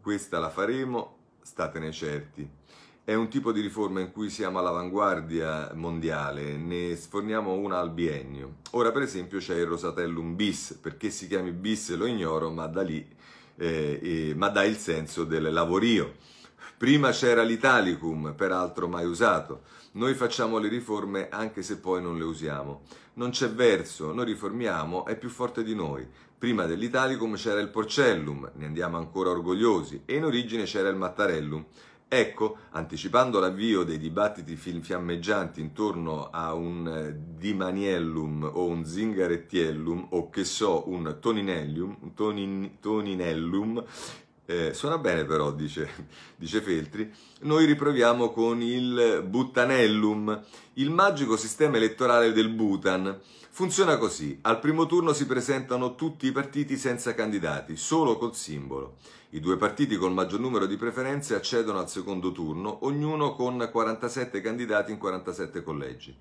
questa la faremo, statene certi. È un tipo di riforma in cui siamo all'avanguardia mondiale, ne sforniamo una al biennio. Ora per esempio c'è il Rosatellum bis, perché si chiami bis lo ignoro, ma da lì eh, eh, ma dà il senso del lavorio. Prima c'era l'italicum, peraltro mai usato. Noi facciamo le riforme anche se poi non le usiamo. Non c'è verso, noi riformiamo, è più forte di noi. Prima dell'italicum c'era il porcellum, ne andiamo ancora orgogliosi, e in origine c'era il mattarellum. Ecco, anticipando l'avvio dei dibattiti fiammeggianti intorno a un eh, dimaniellum o un zingarettiellum o che so, un toninellum, tonin, toninellum, eh, suona bene però, dice, *laughs* dice, Feltri. Noi riproviamo con il Buttanellum, il magico sistema elettorale del Bhutan. Funziona così, al primo turno si presentano tutti i partiti senza candidati, solo col simbolo. I due partiti col maggior numero di preferenze accedono al secondo turno, ognuno con 47 candidati in 47 collegi.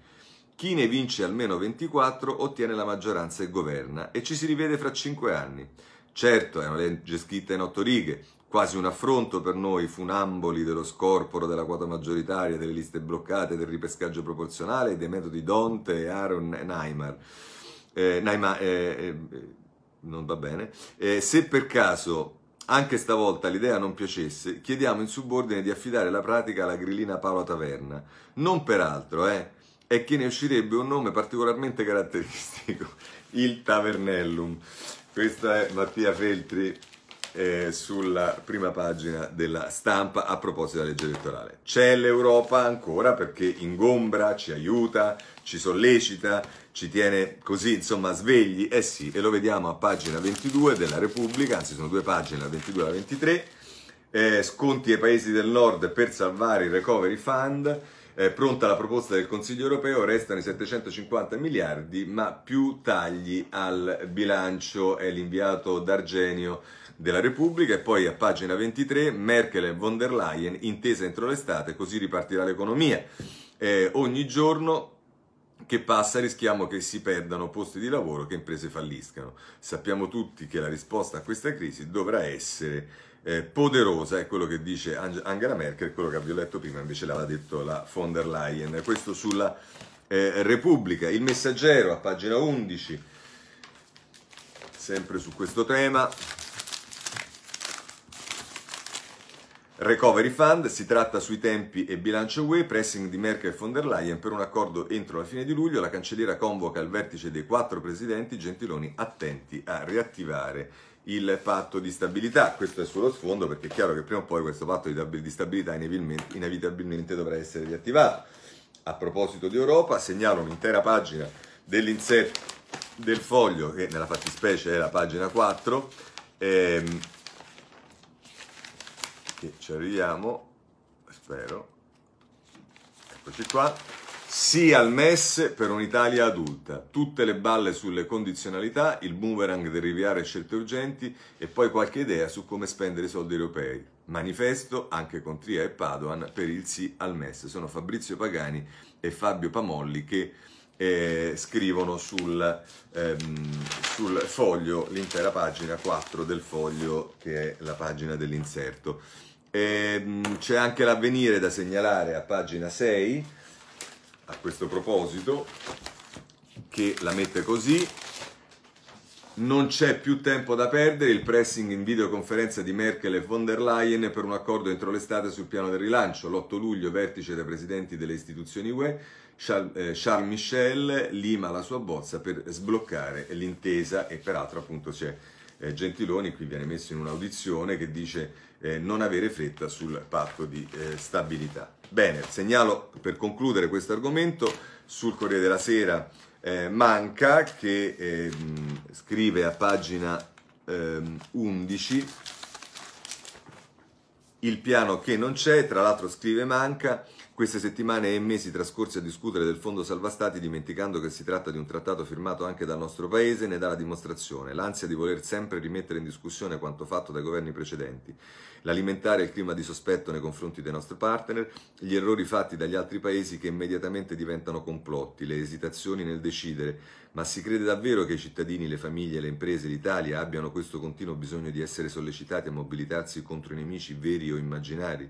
Chi ne vince almeno 24 ottiene la maggioranza e governa e ci si rivede fra 5 anni. Certo, è una legge scritta in otto righe, quasi un affronto per noi funamboli dello scorporo della quota maggioritaria, delle liste bloccate, del ripescaggio proporzionale e dei metodi Dante e Aaron Neymar. Eh, Neymar eh, eh, non va bene. Eh, se per caso anche stavolta l'idea non piacesse, chiediamo in subordine di affidare la pratica alla grillina Paola Taverna. Non peraltro, eh, è che ne uscirebbe un nome particolarmente caratteristico, *laughs* il Tavernellum. Questa è Mattia Feltri eh, sulla prima pagina della stampa a proposito della legge elettorale. C'è l'Europa ancora perché ingombra, ci aiuta, ci sollecita, ci tiene così, insomma, svegli. Eh sì, e lo vediamo a pagina 22 della Repubblica, anzi sono due pagine, la 22 e la 23. Eh, sconti ai paesi del nord per salvare il recovery fund eh, pronta la proposta del Consiglio europeo, restano i 750 miliardi, ma più tagli al bilancio, è l'inviato d'Argenio della Repubblica e poi a pagina 23 Merkel e von der Leyen intesa entro l'estate, così ripartirà l'economia. Eh, ogni giorno che passa rischiamo che si perdano posti di lavoro, che imprese falliscano. Sappiamo tutti che la risposta a questa crisi dovrà essere eh, poderosa, è quello che dice Angela Merkel, quello che abbiamo letto prima invece l'aveva detto la von der Leyen. Questo sulla eh, Repubblica, il messaggero a pagina 11, sempre su questo tema. Recovery Fund, si tratta sui tempi e bilancio UE, pressing di Merkel e von der Leyen per un accordo entro la fine di luglio, la cancelliera convoca il vertice dei quattro presidenti, Gentiloni attenti a riattivare il patto di stabilità, questo è sullo sfondo perché è chiaro che prima o poi questo patto di stabilità inevitabilmente, inevitabilmente dovrà essere riattivato. A proposito di Europa, segnalo un'intera pagina dell'inserto del foglio, che nella fattispecie è la pagina 4, ehm, che ci arriviamo, spero, eccoci qua, sì al MES per un'Italia adulta, tutte le balle sulle condizionalità, il boomerang del riviare scelte urgenti e poi qualche idea su come spendere i soldi europei. Manifesto anche con Tria e Padoan per il sì al MES. Sono Fabrizio Pagani e Fabio Pamolli che eh, scrivono sul, ehm, sul foglio, l'intera pagina 4 del foglio che è la pagina dell'inserto. Ehm, c'è anche l'avvenire da segnalare a pagina 6 a questo proposito che la mette così. Non c'è più tempo da perdere, il pressing in videoconferenza di Merkel e von der Leyen per un accordo entro l'estate sul piano del rilancio. L'8 luglio vertice dei presidenti delle istituzioni UE, eh, Charles Michel lima la sua bozza per sbloccare l'intesa e peraltro appunto c'è eh, Gentiloni, qui viene messo in un'audizione che dice eh, non avere fretta sul patto di stabilità. Bene, segnalo per concludere questo argomento sul Corriere della Sera eh, Manca che eh, scrive a pagina eh, 11 il piano che non c'è, tra l'altro scrive Manca queste settimane e mesi trascorsi a discutere del Fondo Salva Stati, dimenticando che si tratta di un trattato firmato anche dal nostro Paese, ne dà la dimostrazione. L'ansia di voler sempre rimettere in discussione quanto fatto dai governi precedenti, l'alimentare il clima di sospetto nei confronti dei nostri partner, gli errori fatti dagli altri Paesi che immediatamente diventano complotti, le esitazioni nel decidere. Ma si crede davvero che i cittadini, le famiglie, le imprese, l'Italia abbiano questo continuo bisogno di essere sollecitati a mobilitarsi contro i nemici veri o immaginari?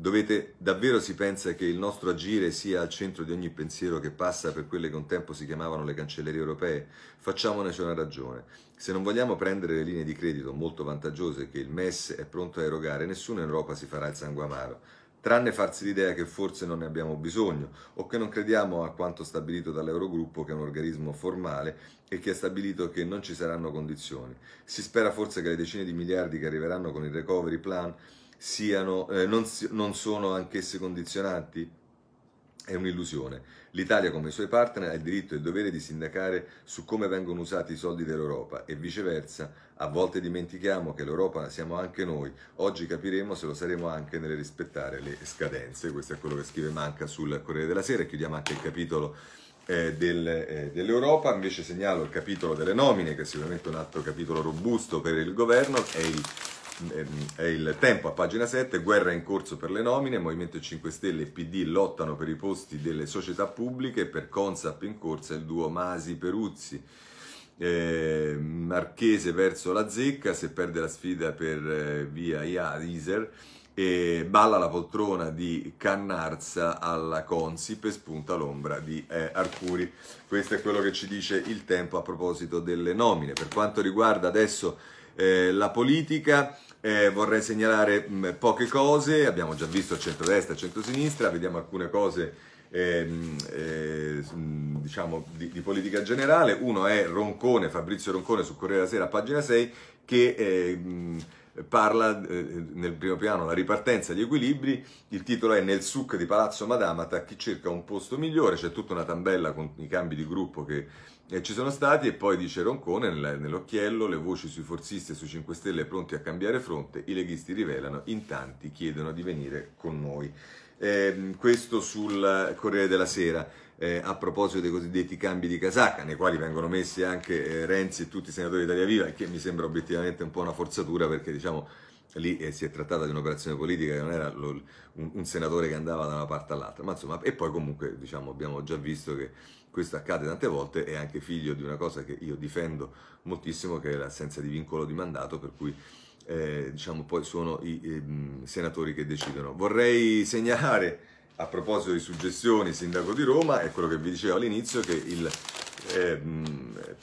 Dovete, davvero si pensa che il nostro agire sia al centro di ogni pensiero che passa per quelle che un tempo si chiamavano le cancellerie europee? Facciamone una ragione. Se non vogliamo prendere le linee di credito molto vantaggiose che il MES è pronto a erogare, nessuno in Europa si farà il sangue amaro. tranne farsi l'idea che forse non ne abbiamo bisogno o che non crediamo a quanto stabilito dall'Eurogruppo, che è un organismo formale e che ha stabilito che non ci saranno condizioni. Si spera forse che le decine di miliardi che arriveranno con il recovery plan siano, eh, non, non sono anch'esse condizionanti? È un'illusione. L'Italia, come i suoi partner, ha il diritto e il dovere di sindacare su come vengono usati i soldi dell'Europa e viceversa. A volte dimentichiamo che l'Europa siamo anche noi. Oggi capiremo se lo saremo anche nel rispettare le scadenze. Questo è quello che scrive Manca sul Corriere della Sera. E chiudiamo anche il capitolo eh, del, eh, dell'Europa. Invece segnalo il capitolo delle nomine, che è sicuramente un altro capitolo robusto per il governo. È il è il tempo a pagina 7, guerra in corso per le nomine, Movimento 5 Stelle e PD lottano per i posti delle società pubbliche, per Consap in corsa il duo Masi-Peruzzi. Eh, Marchese verso la zecca se perde la sfida per eh, via Iser e balla la poltrona di Cannarza alla Consip e spunta l'ombra di eh, Arcuri. Questo è quello che ci dice il tempo a proposito delle nomine. Per quanto riguarda adesso eh, la politica, eh, vorrei segnalare mh, mm, poche cose, abbiamo già visto centrodestra e centrosinistra, vediamo alcune cose ehm, eh, mm, diciamo di, di, politica generale. Uno è Roncone, Fabrizio Roncone su Corriere della Sera, pagina 6, che eh, mm, parla eh, nel primo piano la ripartenza gli equilibri, il titolo è Nel suc di Palazzo Madamata, chi cerca un posto migliore, c'è tutta una tabella con i cambi di gruppo che e ci sono stati e poi dice Roncone nell'occhiello le voci sui forzisti e sui 5 Stelle pronti a cambiare fronte, i leghisti rivelano, in tanti chiedono di venire con noi. Eh, questo sul Corriere della Sera eh, a proposito dei cosiddetti cambi di casacca, nei quali vengono messi anche eh, Renzi e tutti i senatori d'Italia Viva, che mi sembra obiettivamente un po' una forzatura perché diciamo lì eh, si è trattata di un'operazione politica che non era lo, un, un, senatore che andava da una parte all'altra, ma insomma, e poi comunque diciamo, abbiamo già visto che questo accade tante volte, è anche figlio di una cosa che io difendo moltissimo, che è l'assenza di vincolo di mandato, per cui eh, diciamo, poi sono i eh, senatori che decidono. Vorrei segnalare, a proposito di suggestioni, Sindaco di Roma, è quello che vi dicevo all'inizio, che il eh,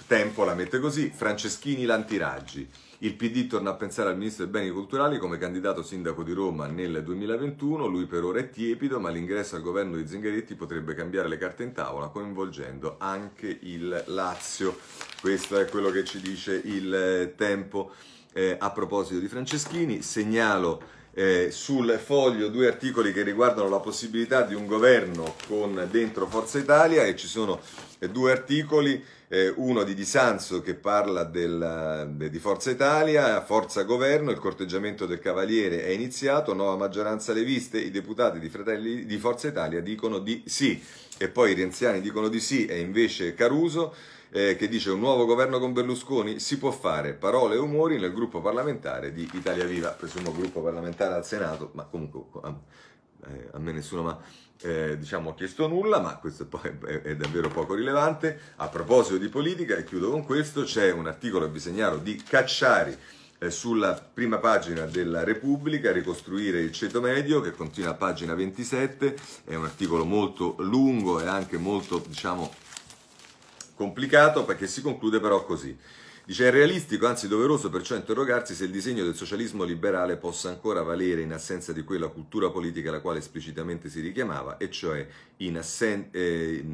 tempo la mette così, Franceschini Lantiraggi il PD torna a pensare al ministro dei beni culturali come candidato sindaco di Roma nel 2021, lui per ora è tiepido, ma l'ingresso al governo di Zingaretti potrebbe cambiare le carte in tavola coinvolgendo anche il Lazio. Questo è quello che ci dice il eh, tempo. Eh, a proposito di Franceschini, segnalo eh, sul foglio due articoli che riguardano la possibilità di un governo con dentro Forza Italia e ci sono eh, due articoli eh, uno di Di Sanzo che parla della, de, eh, di Forza Italia, Forza Governo, il corteggiamento del Cavaliere è iniziato, nuova maggioranza viste, i deputati di, Fratelli, di Forza Italia dicono di sì e poi i renziani dicono di sì e invece Caruso eh, che dice un nuovo governo con Berlusconi si può fare, parole e umori nel gruppo parlamentare di Italia Viva, presumo gruppo parlamentare al Senato, ma comunque a, eh, a me nessuno ma eh, diciamo, chiesto nulla, ma questo è, è, davvero poco rilevante. A proposito di politica, e chiudo con questo, c'è un articolo, vi segnalo, di Cacciari eh, sulla prima pagina della Repubblica, Ricostruire il ceto medio, che continua a pagina 27, è un articolo molto lungo e anche molto, diciamo, complicato, perché si conclude però così. Dice è realistico, anzi doveroso perciò interrogarsi se il disegno del socialismo liberale possa ancora valere in assenza di quella cultura politica alla quale esplicitamente si richiamava, e cioè in, assen- eh,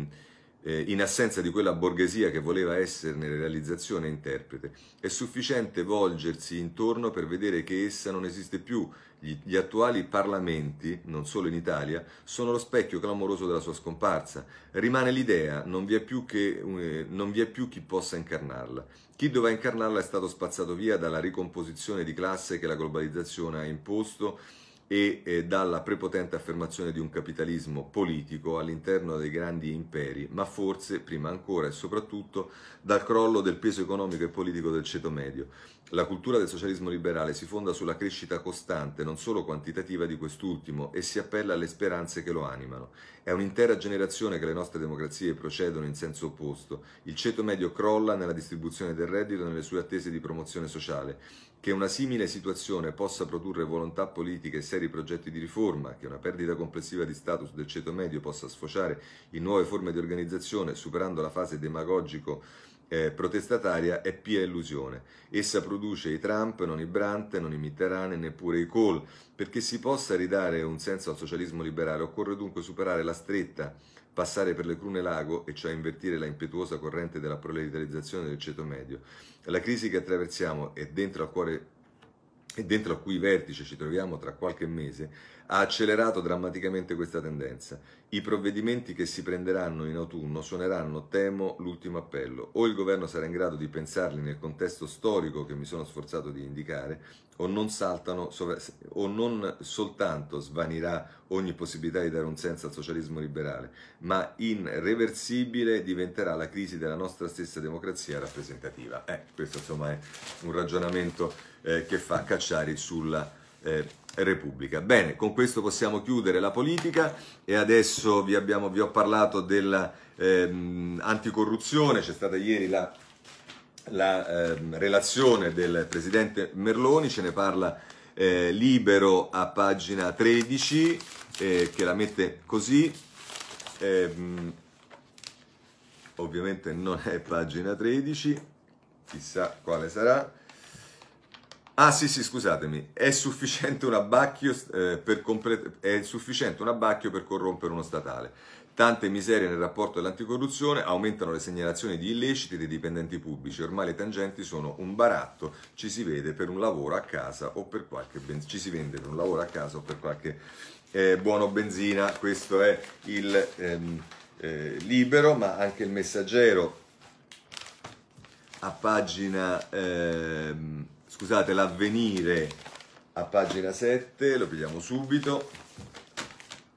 eh, in assenza di quella borghesia che voleva esserne realizzazione e interprete. È sufficiente volgersi intorno per vedere che essa non esiste più gli, gli, attuali parlamenti, non solo in Italia, sono lo specchio clamoroso della sua scomparsa. Rimane l'idea, non vi è più, che, eh, vi è più chi possa incarnarla. Chi doveva incarnarla è stato spazzato via dalla ricomposizione di classe che la globalizzazione ha imposto e eh, dalla prepotente affermazione di un capitalismo politico all'interno dei grandi imperi, ma forse prima ancora e soprattutto dal crollo del peso economico e politico del ceto medio. La cultura del socialismo liberale si fonda sulla crescita costante, non solo quantitativa, di quest'ultimo e si appella alle speranze che lo animano. È un'intera generazione che le nostre democrazie procedono in senso opposto. Il ceto medio crolla nella distribuzione del reddito e nelle sue attese di promozione sociale. Che una simile situazione possa produrre volontà politica e seri progetti di riforma, che una perdita complessiva di status del ceto medio possa sfociare in nuove forme di organizzazione, superando la fase demagogico eh, protestataria è pia illusione. Essa produce i Trump, non i Brandt, non i Mitterrand, e neppure i Kohl. Perché si possa ridare un senso al socialismo liberale occorre dunque superare la stretta, passare per le crune lago, e cioè invertire la impetuosa corrente della proletarizzazione del ceto medio. La crisi che attraversiamo e dentro al cuore e dentro a cui vertice ci troviamo tra qualche mese, ha accelerato drammaticamente questa tendenza. I provvedimenti che si prenderanno in autunno suoneranno, temo, l'ultimo appello. O il governo sarà in grado di pensarli nel contesto storico che mi sono sforzato di indicare, o non, saltano, o non soltanto svanirà ogni possibilità di dare un senso al socialismo liberale, ma irreversibile diventerà la crisi della nostra stessa democrazia rappresentativa. Eh, questo insomma è un ragionamento eh, che fa Cacciari sulla eh, Repubblica. Bene, con questo possiamo chiudere la politica e adesso vi, abbiamo, vi ho parlato dell'anticorruzione, ehm, c'è stata ieri la, la ehm, relazione del Presidente Merloni, ce ne parla eh, libero a pagina 13 eh, che la mette così. Ehm, ovviamente non è pagina 13, chissà quale sarà. Ah sì sì scusatemi, è sufficiente un abbacchio, eh, per, complet- è sufficiente un abbacchio per corrompere uno statale. Tante miserie nel rapporto dell'anticorruzione, aumentano le segnalazioni di illeciti dei dipendenti pubblici, ormai le tangenti sono un baratto, ci si vede per un lavoro a casa o per qualche ben- ci si vende per un lavoro a casa o per qualche eh, buono benzina, questo è il ehm, eh, libero, ma anche il messaggero a pagina... Ehm, scusate, l'avvenire a pagina 7, lo vediamo subito.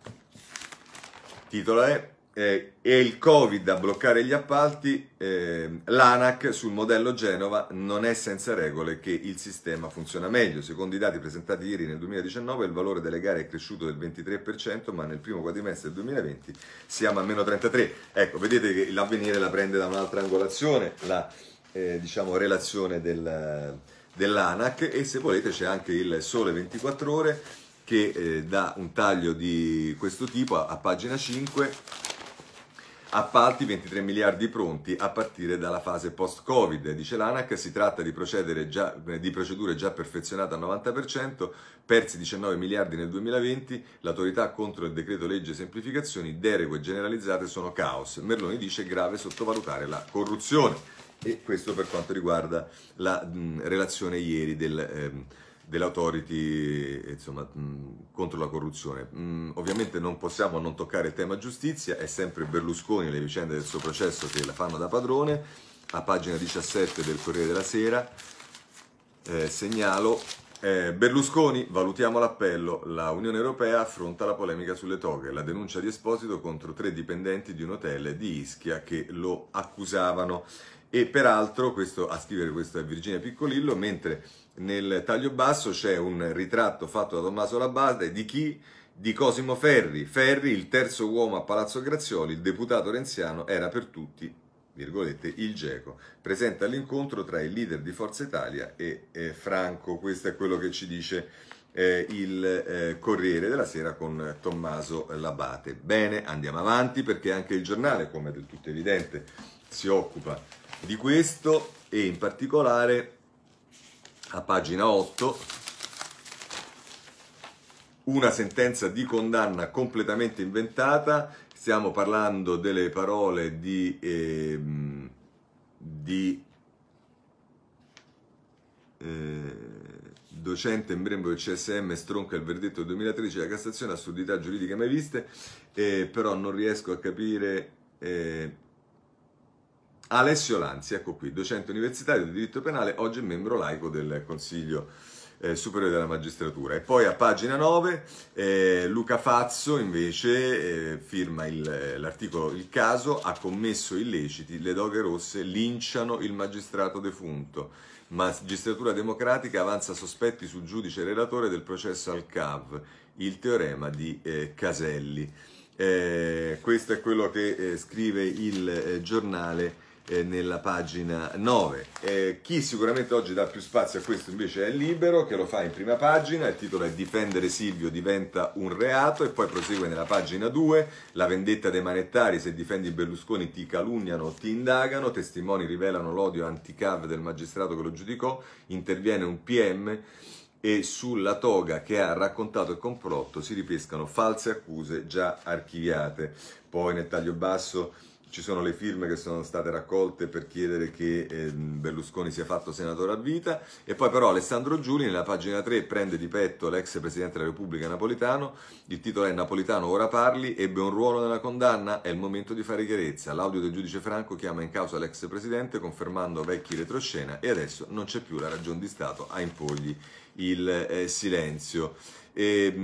Il titolo è eh, e il Covid a bloccare gli appalti, eh, l'ANAC sul modello Genova non è senza regole che il sistema funziona meglio. Secondo i dati presentati ieri nel 2019 il valore delle gare è cresciuto del 23%, ma nel primo quadrimestre del 2020 siamo a meno 33%. Ecco, vedete che l'avvenire la prende da un'altra angolazione, la eh, diciamo, relazione del dell'ANAC e se volete c'è anche il Sole 24 Ore che eh, dà un taglio di questo tipo a, a pagina 5 appalti 23 miliardi pronti a partire dalla fase post-Covid. Dice l'ANAC, si tratta di, già, eh, di, procedure già perfezionate al 90%, persi 19 miliardi nel 2020, l'autorità contro il decreto legge semplificazioni, deregue generalizzate sono caos. Merloni dice grave sottovalutare la corruzione. E questo per quanto riguarda la mh, relazione ieri del... Ehm, dell'autority insomma, mh, contro la corruzione. Mh, ovviamente non possiamo non toccare il tema giustizia, è sempre Berlusconi e le vicende del suo processo che la fanno da padrone. A pagina 17 del Corriere della Sera eh, segnalo eh, Berlusconi, valutiamo l'appello, la Unione Europea affronta la polemica sulle toghe, la denuncia di Esposito contro tre dipendenti di un hotel di Ischia che lo accusavano e peraltro questo, a scrivere questo è Virginia Piccolillo, mentre nel taglio basso c'è un ritratto fatto da Tommaso Labate di chi? Di Cosimo Ferri. Ferri, il terzo uomo a Palazzo Grazioli, il deputato renziano, era per tutti, virgolette, il geco. Presenta l'incontro tra il leader di Forza Italia e eh, Franco. Questo è quello che ci dice eh, il eh, Corriere della Sera con Tommaso Labate. Bene, andiamo avanti perché anche il giornale, come è del tutto evidente, si occupa di questo e in particolare a pagina 8 una sentenza di condanna completamente inventata, stiamo parlando delle parole di, eh, di eh, docente membro del CSM stronca il verdetto del 2013 della Cassazione, assurdità giuridica mai viste, eh, però non riesco a capire eh, Alessio Lanzi, ecco qui, docente universitario di diritto penale, oggi membro laico del Consiglio eh, Superiore della Magistratura. E poi a pagina 9 eh, Luca Fazzo invece eh, firma il, eh, l'articolo Il caso ha commesso illeciti, le doghe rosse linciano il magistrato defunto. Magistratura democratica avanza sospetti sul giudice relatore del processo al CAV, il teorema di eh, Caselli. Eh, questo è quello che scrive il giornale eh, nella pagina 9. Eh, chi sicuramente oggi dà più spazio a questo invece è Libero, che lo fa in prima pagina, il titolo è Difendere Silvio diventa un reato e poi prosegue nella pagina 2, la vendetta dei manettari, se difendi Berlusconi ti calunniano ti indagano, testimoni rivelano l'odio anticav del magistrato che lo giudicò, interviene un PM e sulla toga che ha raccontato il complotto si ripescano false accuse già archiviate. Poi nel taglio basso ci sono le firme che sono state raccolte per chiedere che eh, Berlusconi sia fatto senatore a vita e poi però Alessandro Giuli nella pagina 3 prende di petto l'ex presidente della Repubblica Napolitano, il titolo è Napolitano ora parli, ebbe un ruolo nella condanna, è il momento di fare chiarezza, l'audio del giudice Franco chiama in causa l'ex presidente confermando vecchi retroscena e adesso non c'è più la ragione di Stato a imporgli il eh, silenzio. E, ehm,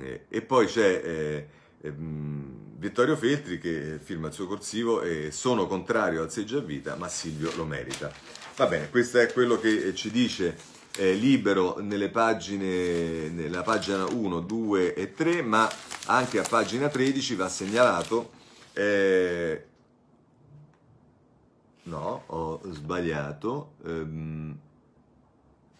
mh, e, poi c'è... Eh, Mm, Vittorio Feltri che firma il suo corsivo e sono contrario al seggio a vita ma Silvio lo merita. Va bene, questo è quello che eh, ci dice eh, Libero nelle pagine, nella pagina 1, 2 e 3 ma anche a pagina 13 va segnalato eh, no, ho sbagliato ehm,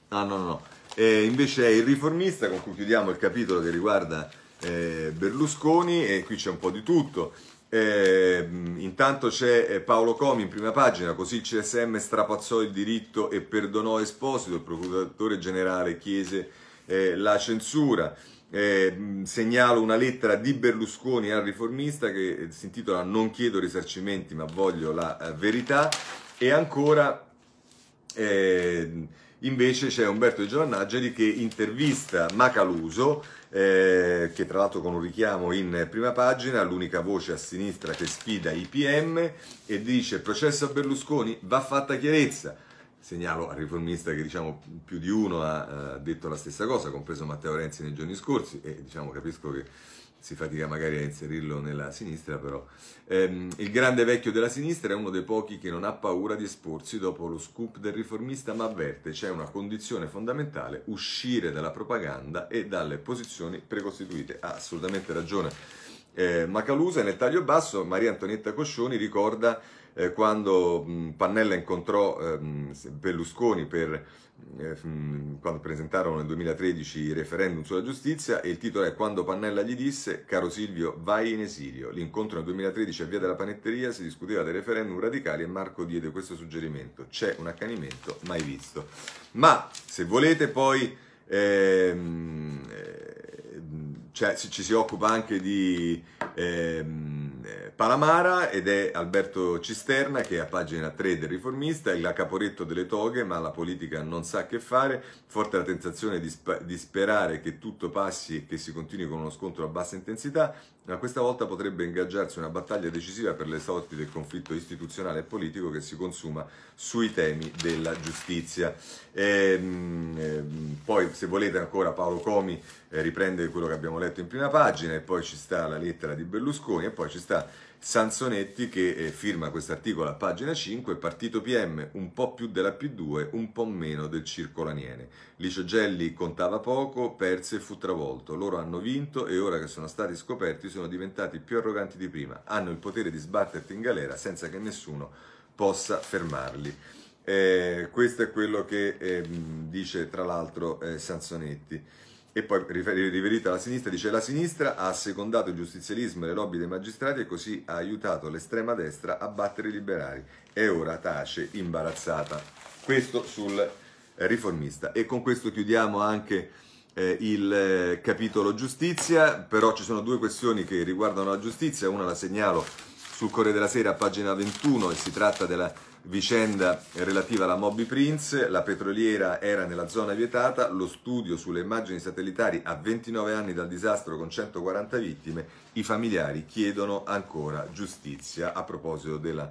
ah no no no eh, invece è il riformista con cui chiudiamo il capitolo che riguarda eh, Berlusconi e qui c'è un po' di tutto. Eh, intanto c'è eh, Paolo Comi in prima pagina, così il CSM strapazzò il diritto e perdonò Esposito, il procuratore generale chiese eh, la censura. Eh, segnalo una lettera di Berlusconi al riformista che eh, si intitola Non chiedo risarcimenti ma voglio la eh, verità e ancora invece c'è Umberto Giovannaggeri che intervista Macaluso eh, che tra l'altro con un richiamo in prima pagina, l'unica voce a sinistra che sfida i PM e dice processo a Berlusconi, va fatta chiarezza. Segnalo al riformista che diciamo più di uno ha eh, detto la stessa cosa, compreso Matteo Renzi nei giorni scorsi e diciamo capisco che si fatica magari a inserirlo nella sinistra, però. Ehm, il grande vecchio della sinistra è uno dei pochi che non ha paura di esporsi dopo lo scoop del riformista, ma avverte c'è una condizione fondamentale, uscire dalla propaganda e dalle posizioni precostituite. Ha assolutamente ragione. Eh, Macalusa nel taglio basso, Maria Antonietta Coscioni ricorda eh, quando mh, mm, Pannella incontrò ehm, Berlusconi per, mh, eh, mm, quando presentarono nel 2013 il referendum sulla giustizia e il titolo è Quando Pannella gli disse Caro Silvio, vai in esilio. L'incontro nel 2013 a Via della Panetteria si discuteva del referendum radicale e Marco diede questo suggerimento. C'è un accanimento mai visto. Ma se volete poi... Ehm, eh, cioè, ci si occupa anche di... Ehm, eh, Palamara ed è Alberto Cisterna che è a pagina 3 del riformista è la caporetto delle toghe ma la politica non sa che fare, forte la tentazione di, sp- di sperare che tutto passi e che si continui con uno scontro a bassa intensità, ma questa volta potrebbe ingaggiarsi una battaglia decisiva per le sorti del conflitto istituzionale e politico che si consuma sui temi della giustizia. E, ehm, ehm, poi, se volete ancora, Paolo Comi eh, riprende quello che abbiamo letto in prima pagina e poi ci sta la lettera di Berlusconi e poi ci sta Sansonetti che eh, firma articolo a pagina 5, partito PM un po' più della P2, un po' meno del circolo Laniene. Licio Gelli contava poco, perse e fu travolto. Loro hanno vinto e ora che sono stati scoperti sono diventati più arroganti di prima. Hanno il potere di sbatterti in galera senza che nessuno possa fermarli. Eh, questo è quello che eh, dice tra l'altro eh, Sansonetti. E poi riferita alla sinistra, dice la sinistra ha assecondato il giustizialismo e le lobby dei magistrati e così ha aiutato l'estrema destra a battere i liberali. E ora tace imbarazzata. Questo sul eh, riformista. E con questo chiudiamo anche eh, il eh, capitolo giustizia, però ci sono due questioni che riguardano la giustizia, una la segnalo sul Corriere della Sera, pagina 21, e si tratta della vicenda relativa alla Mobby Prince, la petroliera era nella zona vietata, lo studio sulle immagini satellitari a 29 anni dal disastro con 140 vittime, i familiari chiedono ancora giustizia a proposito della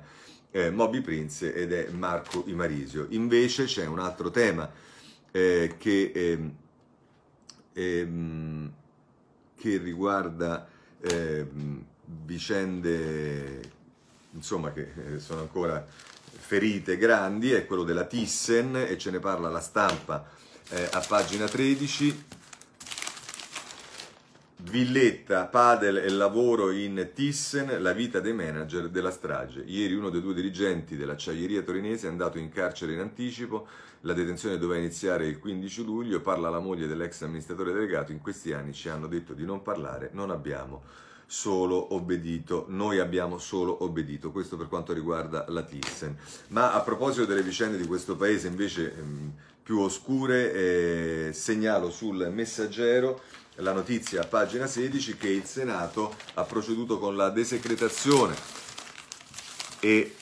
eh, Mobby Prince ed è Marco Imarisio. Invece c'è un altro tema eh, che, ehm, ehm, che, riguarda ehm, vicende insomma, che eh, sono ancora ferite grandi è quello della Thyssen e ce ne parla la stampa eh, a pagina 13. Villetta, padel e lavoro in Thyssen, la vita dei manager della strage. Ieri uno dei due dirigenti dell'acciaieria torinese è andato in carcere in anticipo, la detenzione doveva iniziare il 15 luglio, parla la moglie dell'ex amministratore delegato, in questi anni ci hanno detto di non parlare, non abbiamo solo obbedito, noi abbiamo solo obbedito, questo per quanto riguarda la Thyssen. Ma a proposito delle vicende di questo paese invece ehm, più oscure, eh, segnalo sul messaggero la notizia a pagina 16 che il Senato ha proceduto con la desecretazione e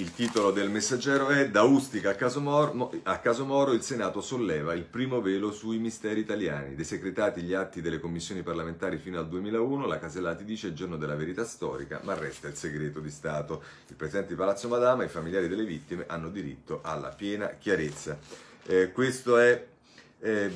il titolo del messaggero è Da Ustica a Casomoro, a Casomoro il Senato solleva il primo velo sui misteri italiani. Desecretati gli atti delle commissioni parlamentari fino al 2001, la Casellati dice il giorno della verità storica, ma resta il segreto di Stato. Il presidente di Palazzo Madama e i familiari delle vittime hanno diritto alla piena chiarezza. Eh, questo è eh,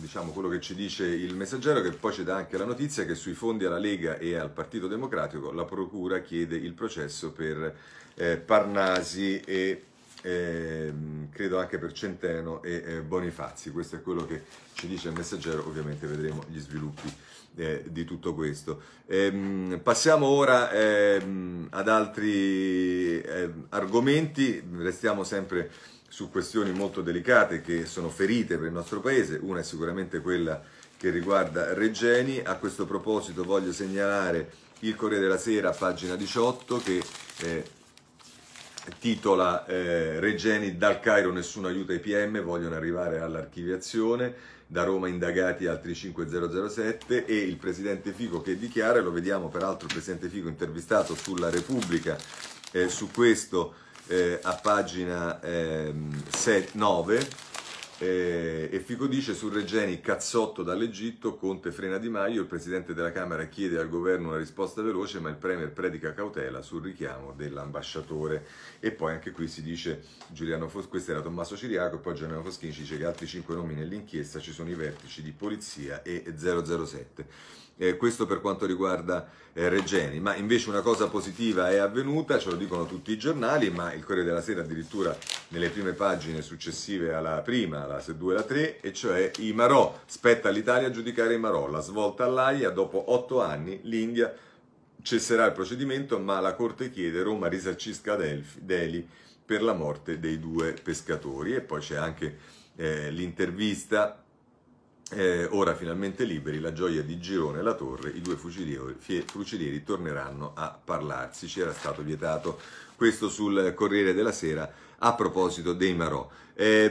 diciamo quello che ci dice il messaggero che poi ci dà anche la notizia che sui fondi alla Lega e al Partito Democratico la Procura chiede il processo per eh, Parnasi e eh, credo anche per Centeno e eh, Bonifazzi. Questo è quello che ci dice il messaggero, ovviamente vedremo gli sviluppi eh, di tutto questo. Ehm, passiamo ora ehm, ad altri ehm, argomenti, restiamo sempre su questioni molto delicate che sono ferite per il nostro Paese, una è sicuramente quella che riguarda Regeni, a questo proposito voglio segnalare il Corriere della Sera, pagina 18, che eh, titola eh, Regeni dal Cairo nessuno aiuta i PM, vogliono arrivare all'archiviazione, da Roma indagati altri 5007 e il presidente Fico che dichiara, lo vediamo peraltro il presidente Fico intervistato sulla Repubblica eh, su questo eh, a pagina 9, ehm, eh, e Fico dice sul Regeni cazzotto dall'Egitto, Conte frena Di Maio, il Presidente della Camera chiede al governo una risposta veloce ma il Premier predica cautela sul richiamo dell'ambasciatore e poi anche qui si dice Giuliano Fos- questo era Tommaso Ciriaco e poi Giuliano Foschini dice che altri 5 nomi nell'inchiesta ci sono i vertici di Polizia e 007 eh, questo per quanto riguarda eh, Regeni, ma invece una cosa positiva è avvenuta, ce lo dicono tutti i giornali, ma il Corriere della Sera addirittura nelle prime pagine successive alla prima, alla 2 e la 3, e cioè i Marò, spetta l'Italia a giudicare i Marò, la svolta all'AIA, dopo otto anni l'India cesserà il procedimento, ma la Corte chiede Roma risarcisca Deli per la morte dei due pescatori e poi c'è anche eh, l'intervista eh, ora finalmente liberi, la gioia di Girone e la Torre, i due fucilieri, fucilieri torneranno a parlarsi, ci era stato vietato questo sul Corriere della Sera a proposito dei Marò. Eh,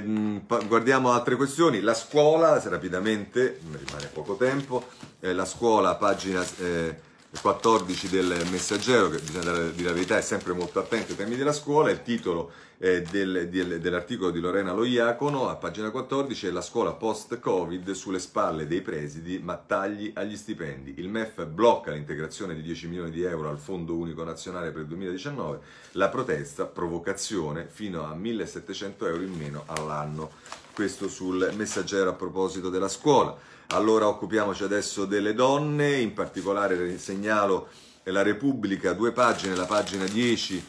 guardiamo altre questioni, la scuola, rapidamente, rimane poco tempo, eh, la scuola, pagina... 14 eh, del messaggero, che bisogna dire la verità, è sempre molto attento ai temi della scuola, il titolo eh, del, del, dell'articolo di Lorena Loiacono a pagina 14 è la scuola post-Covid sulle spalle dei presidi ma tagli agli stipendi. Il MEF blocca l'integrazione di 10 milioni di euro al Fondo Unico Nazionale per il 2019, la protesta, provocazione, fino a 1700 euro in meno all'anno. Questo sul messaggero a proposito della scuola. Allora occupiamoci adesso delle donne, in particolare segnalo la Repubblica, due pagine, la pagina 10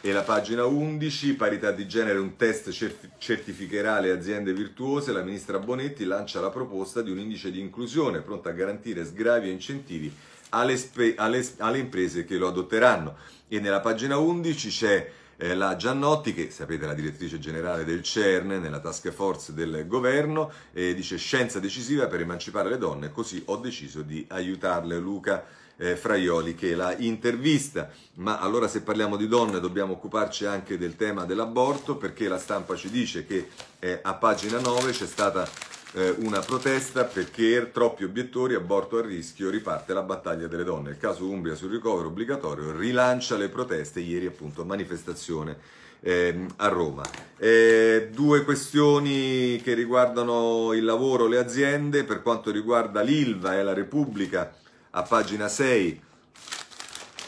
e la pagina 11, parità di genere, un test certi- certificherà le aziende virtuose, la ministra Bonetti lancia la proposta di un indice di inclusione pronto a garantire sgravi e incentivi alle, spe- alle, alle imprese che lo adotteranno. E nella pagina 11 c'è eh, la Giannotti, che sapete è la direttrice generale del CERN nella task force del governo, e dice scienza decisiva per emancipare le donne, così ho deciso di aiutarle Luca eh, Fraioli che la intervista. Ma allora se parliamo di donne dobbiamo occuparci anche del tema dell'aborto perché la stampa ci dice che eh, a pagina 9 c'è stata eh, una protesta perché er, troppi obiettori, aborto a rischio, riparte la battaglia delle donne. Il caso Umbria sul ricovero obbligatorio rilancia le proteste, ieri appunto manifestazione Ehm, a Roma. Eh, due questioni che riguardano il lavoro, le aziende, per quanto riguarda l'ILVA e la Repubblica a pagina 6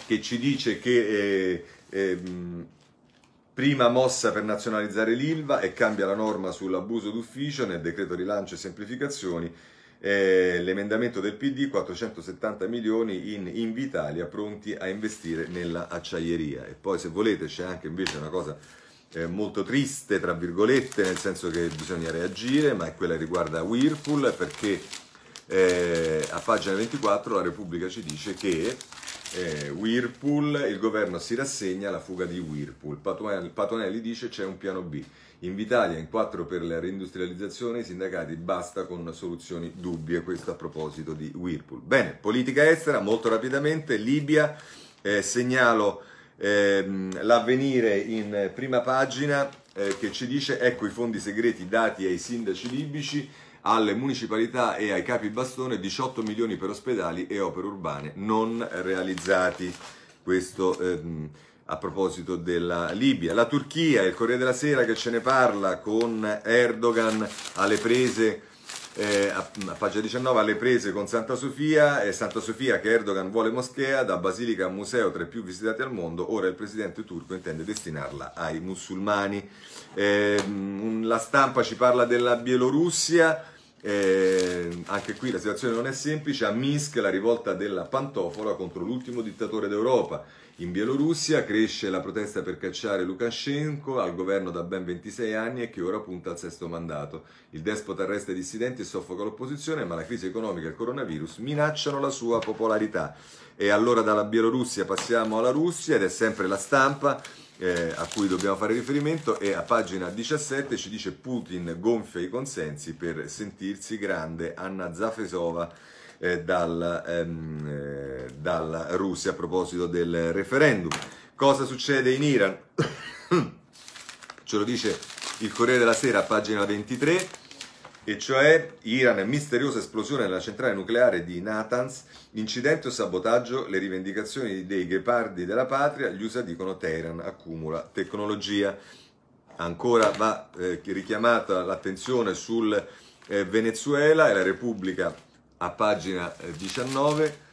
che ci dice che eh, eh, prima mossa per nazionalizzare l'ILVA e cambia la norma sull'abuso d'ufficio nel decreto rilancio e semplificazioni eh, l'emendamento del PD 470 milioni in Invitalia pronti a investire nella acciaieria e poi se volete c'è anche invece una cosa eh, molto triste tra virgolette nel senso che bisogna reagire ma è quella che riguarda Whirlpool perché eh, a pagina 24 la Repubblica ci dice che eh, Whirlpool, il governo si rassegna alla fuga di Whirlpool. Patonelli, Patonelli dice c'è un piano B. In Invitalia in quattro per la reindustrializzazione, i sindacati basta con soluzioni dubbie. Questo a proposito di Whirlpool. Bene, politica estera, molto rapidamente, Libia, eh, segnalo ehm, l'avvenire in prima pagina eh, che ci dice ecco i fondi segreti dati ai sindaci libici alle municipalità e ai capi bastone 18 milioni per ospedali e opere urbane non realizzati. Questo ehm, a proposito della Libia. La Turchia, il Corriere della Sera che ce ne parla con Erdogan alle prese eh, a, a, pagina 19 alle prese con Santa Sofia, eh, Santa Sofia che Erdogan vuole moschea, da basilica a museo tra i più visitati al mondo, ora il presidente turco intende destinarla ai musulmani. Eh, la stampa ci parla della Bielorussia, eh, anche qui la situazione non è semplice. A Minsk la rivolta della pantofola contro l'ultimo dittatore d'Europa. In Bielorussia cresce la protesta per cacciare Lukashenko al governo da ben 26 anni e che ora punta al sesto mandato. Il despota arresta i dissidenti e soffoca l'opposizione, ma la crisi economica e il coronavirus minacciano la sua popolarità. E allora dalla Bielorussia passiamo alla Russia ed è sempre la stampa eh, a cui dobbiamo fare riferimento e a pagina 17 ci dice Putin gonfia i consensi per sentirsi grande Anna Zafesova eh, dal, ehm, eh, dalla Russia a proposito del referendum. Cosa succede in Iran? *coughs* Ce lo dice il Corriere della Sera, pagina 23 e cioè Iran, misteriosa esplosione nella centrale nucleare di Natanz, incidente o sabotaggio, le rivendicazioni dei ghepardi della patria, gli USA dicono Teheran accumula tecnologia. Ancora va eh, richiamata l'attenzione sul eh, Venezuela e la Repubblica a pagina eh, 19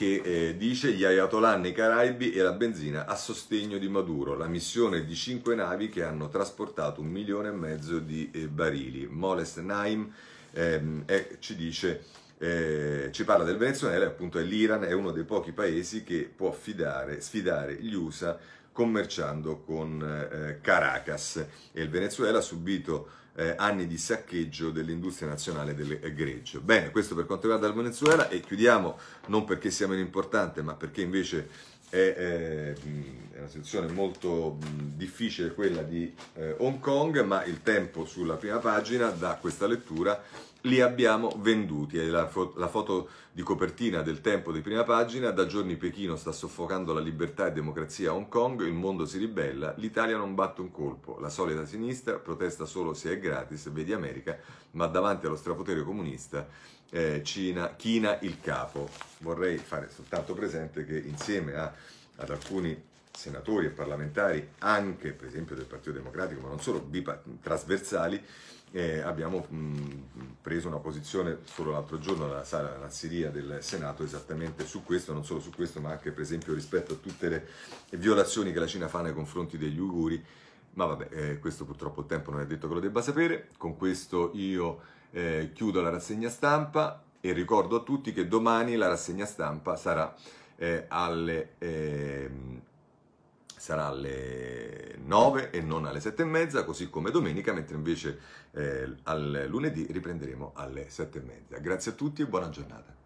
che eh, dice gli Ayatollah nei Caraibi e la benzina a sostegno di Maduro, la missione di cinque navi che hanno trasportato un milione e mezzo di eh, barili. Moles Naim ehm, eh, ci dice eh, ci parla del Venezuela, appunto è l'Iran, è uno dei pochi paesi che può fidare, sfidare gli USA commerciando con eh, Caracas e il Venezuela ha subito eh, anni di saccheggio dell'industria nazionale del eh, greggio. Bene, questo per quanto riguarda il Venezuela e chiudiamo non perché sia meno importante, ma perché invece è, eh, è una situazione molto difficile quella di eh, Hong Kong, ma il tempo sulla prima pagina da questa lettura li abbiamo venduti. È la, fo- la, foto di copertina del tempo di prima pagina. Da giorni Pechino sta soffocando la libertà e democrazia a Hong Kong, il mondo si ribella, l'Italia non batte un colpo. La solita sinistra protesta solo se è gratis, vedi America, ma davanti allo strapotere comunista eh, Cina china il capo. Vorrei fare soltanto presente che insieme a, ad alcuni senatori e parlamentari, anche per esempio del Partito Democratico, ma non solo, bipa- trasversali, eh, abbiamo mh, mm, preso una posizione solo l'altro giorno nella sala della Siria del Senato esattamente su questo, non solo su questo, ma anche per esempio rispetto a tutte le violazioni che la Cina fa nei confronti degli uiguri. Ma vabbè, eh, questo purtroppo il tempo non è detto che lo debba sapere. Con questo io eh, chiudo la rassegna stampa e ricordo a tutti che domani la rassegna stampa sarà, eh, alle, ehm, sarà alle 9 e non alle 7 e mezza, così come domenica, mentre invece eh, al lunedì riprenderemo alle sette e mezza. Grazie a tutti e buona giornata.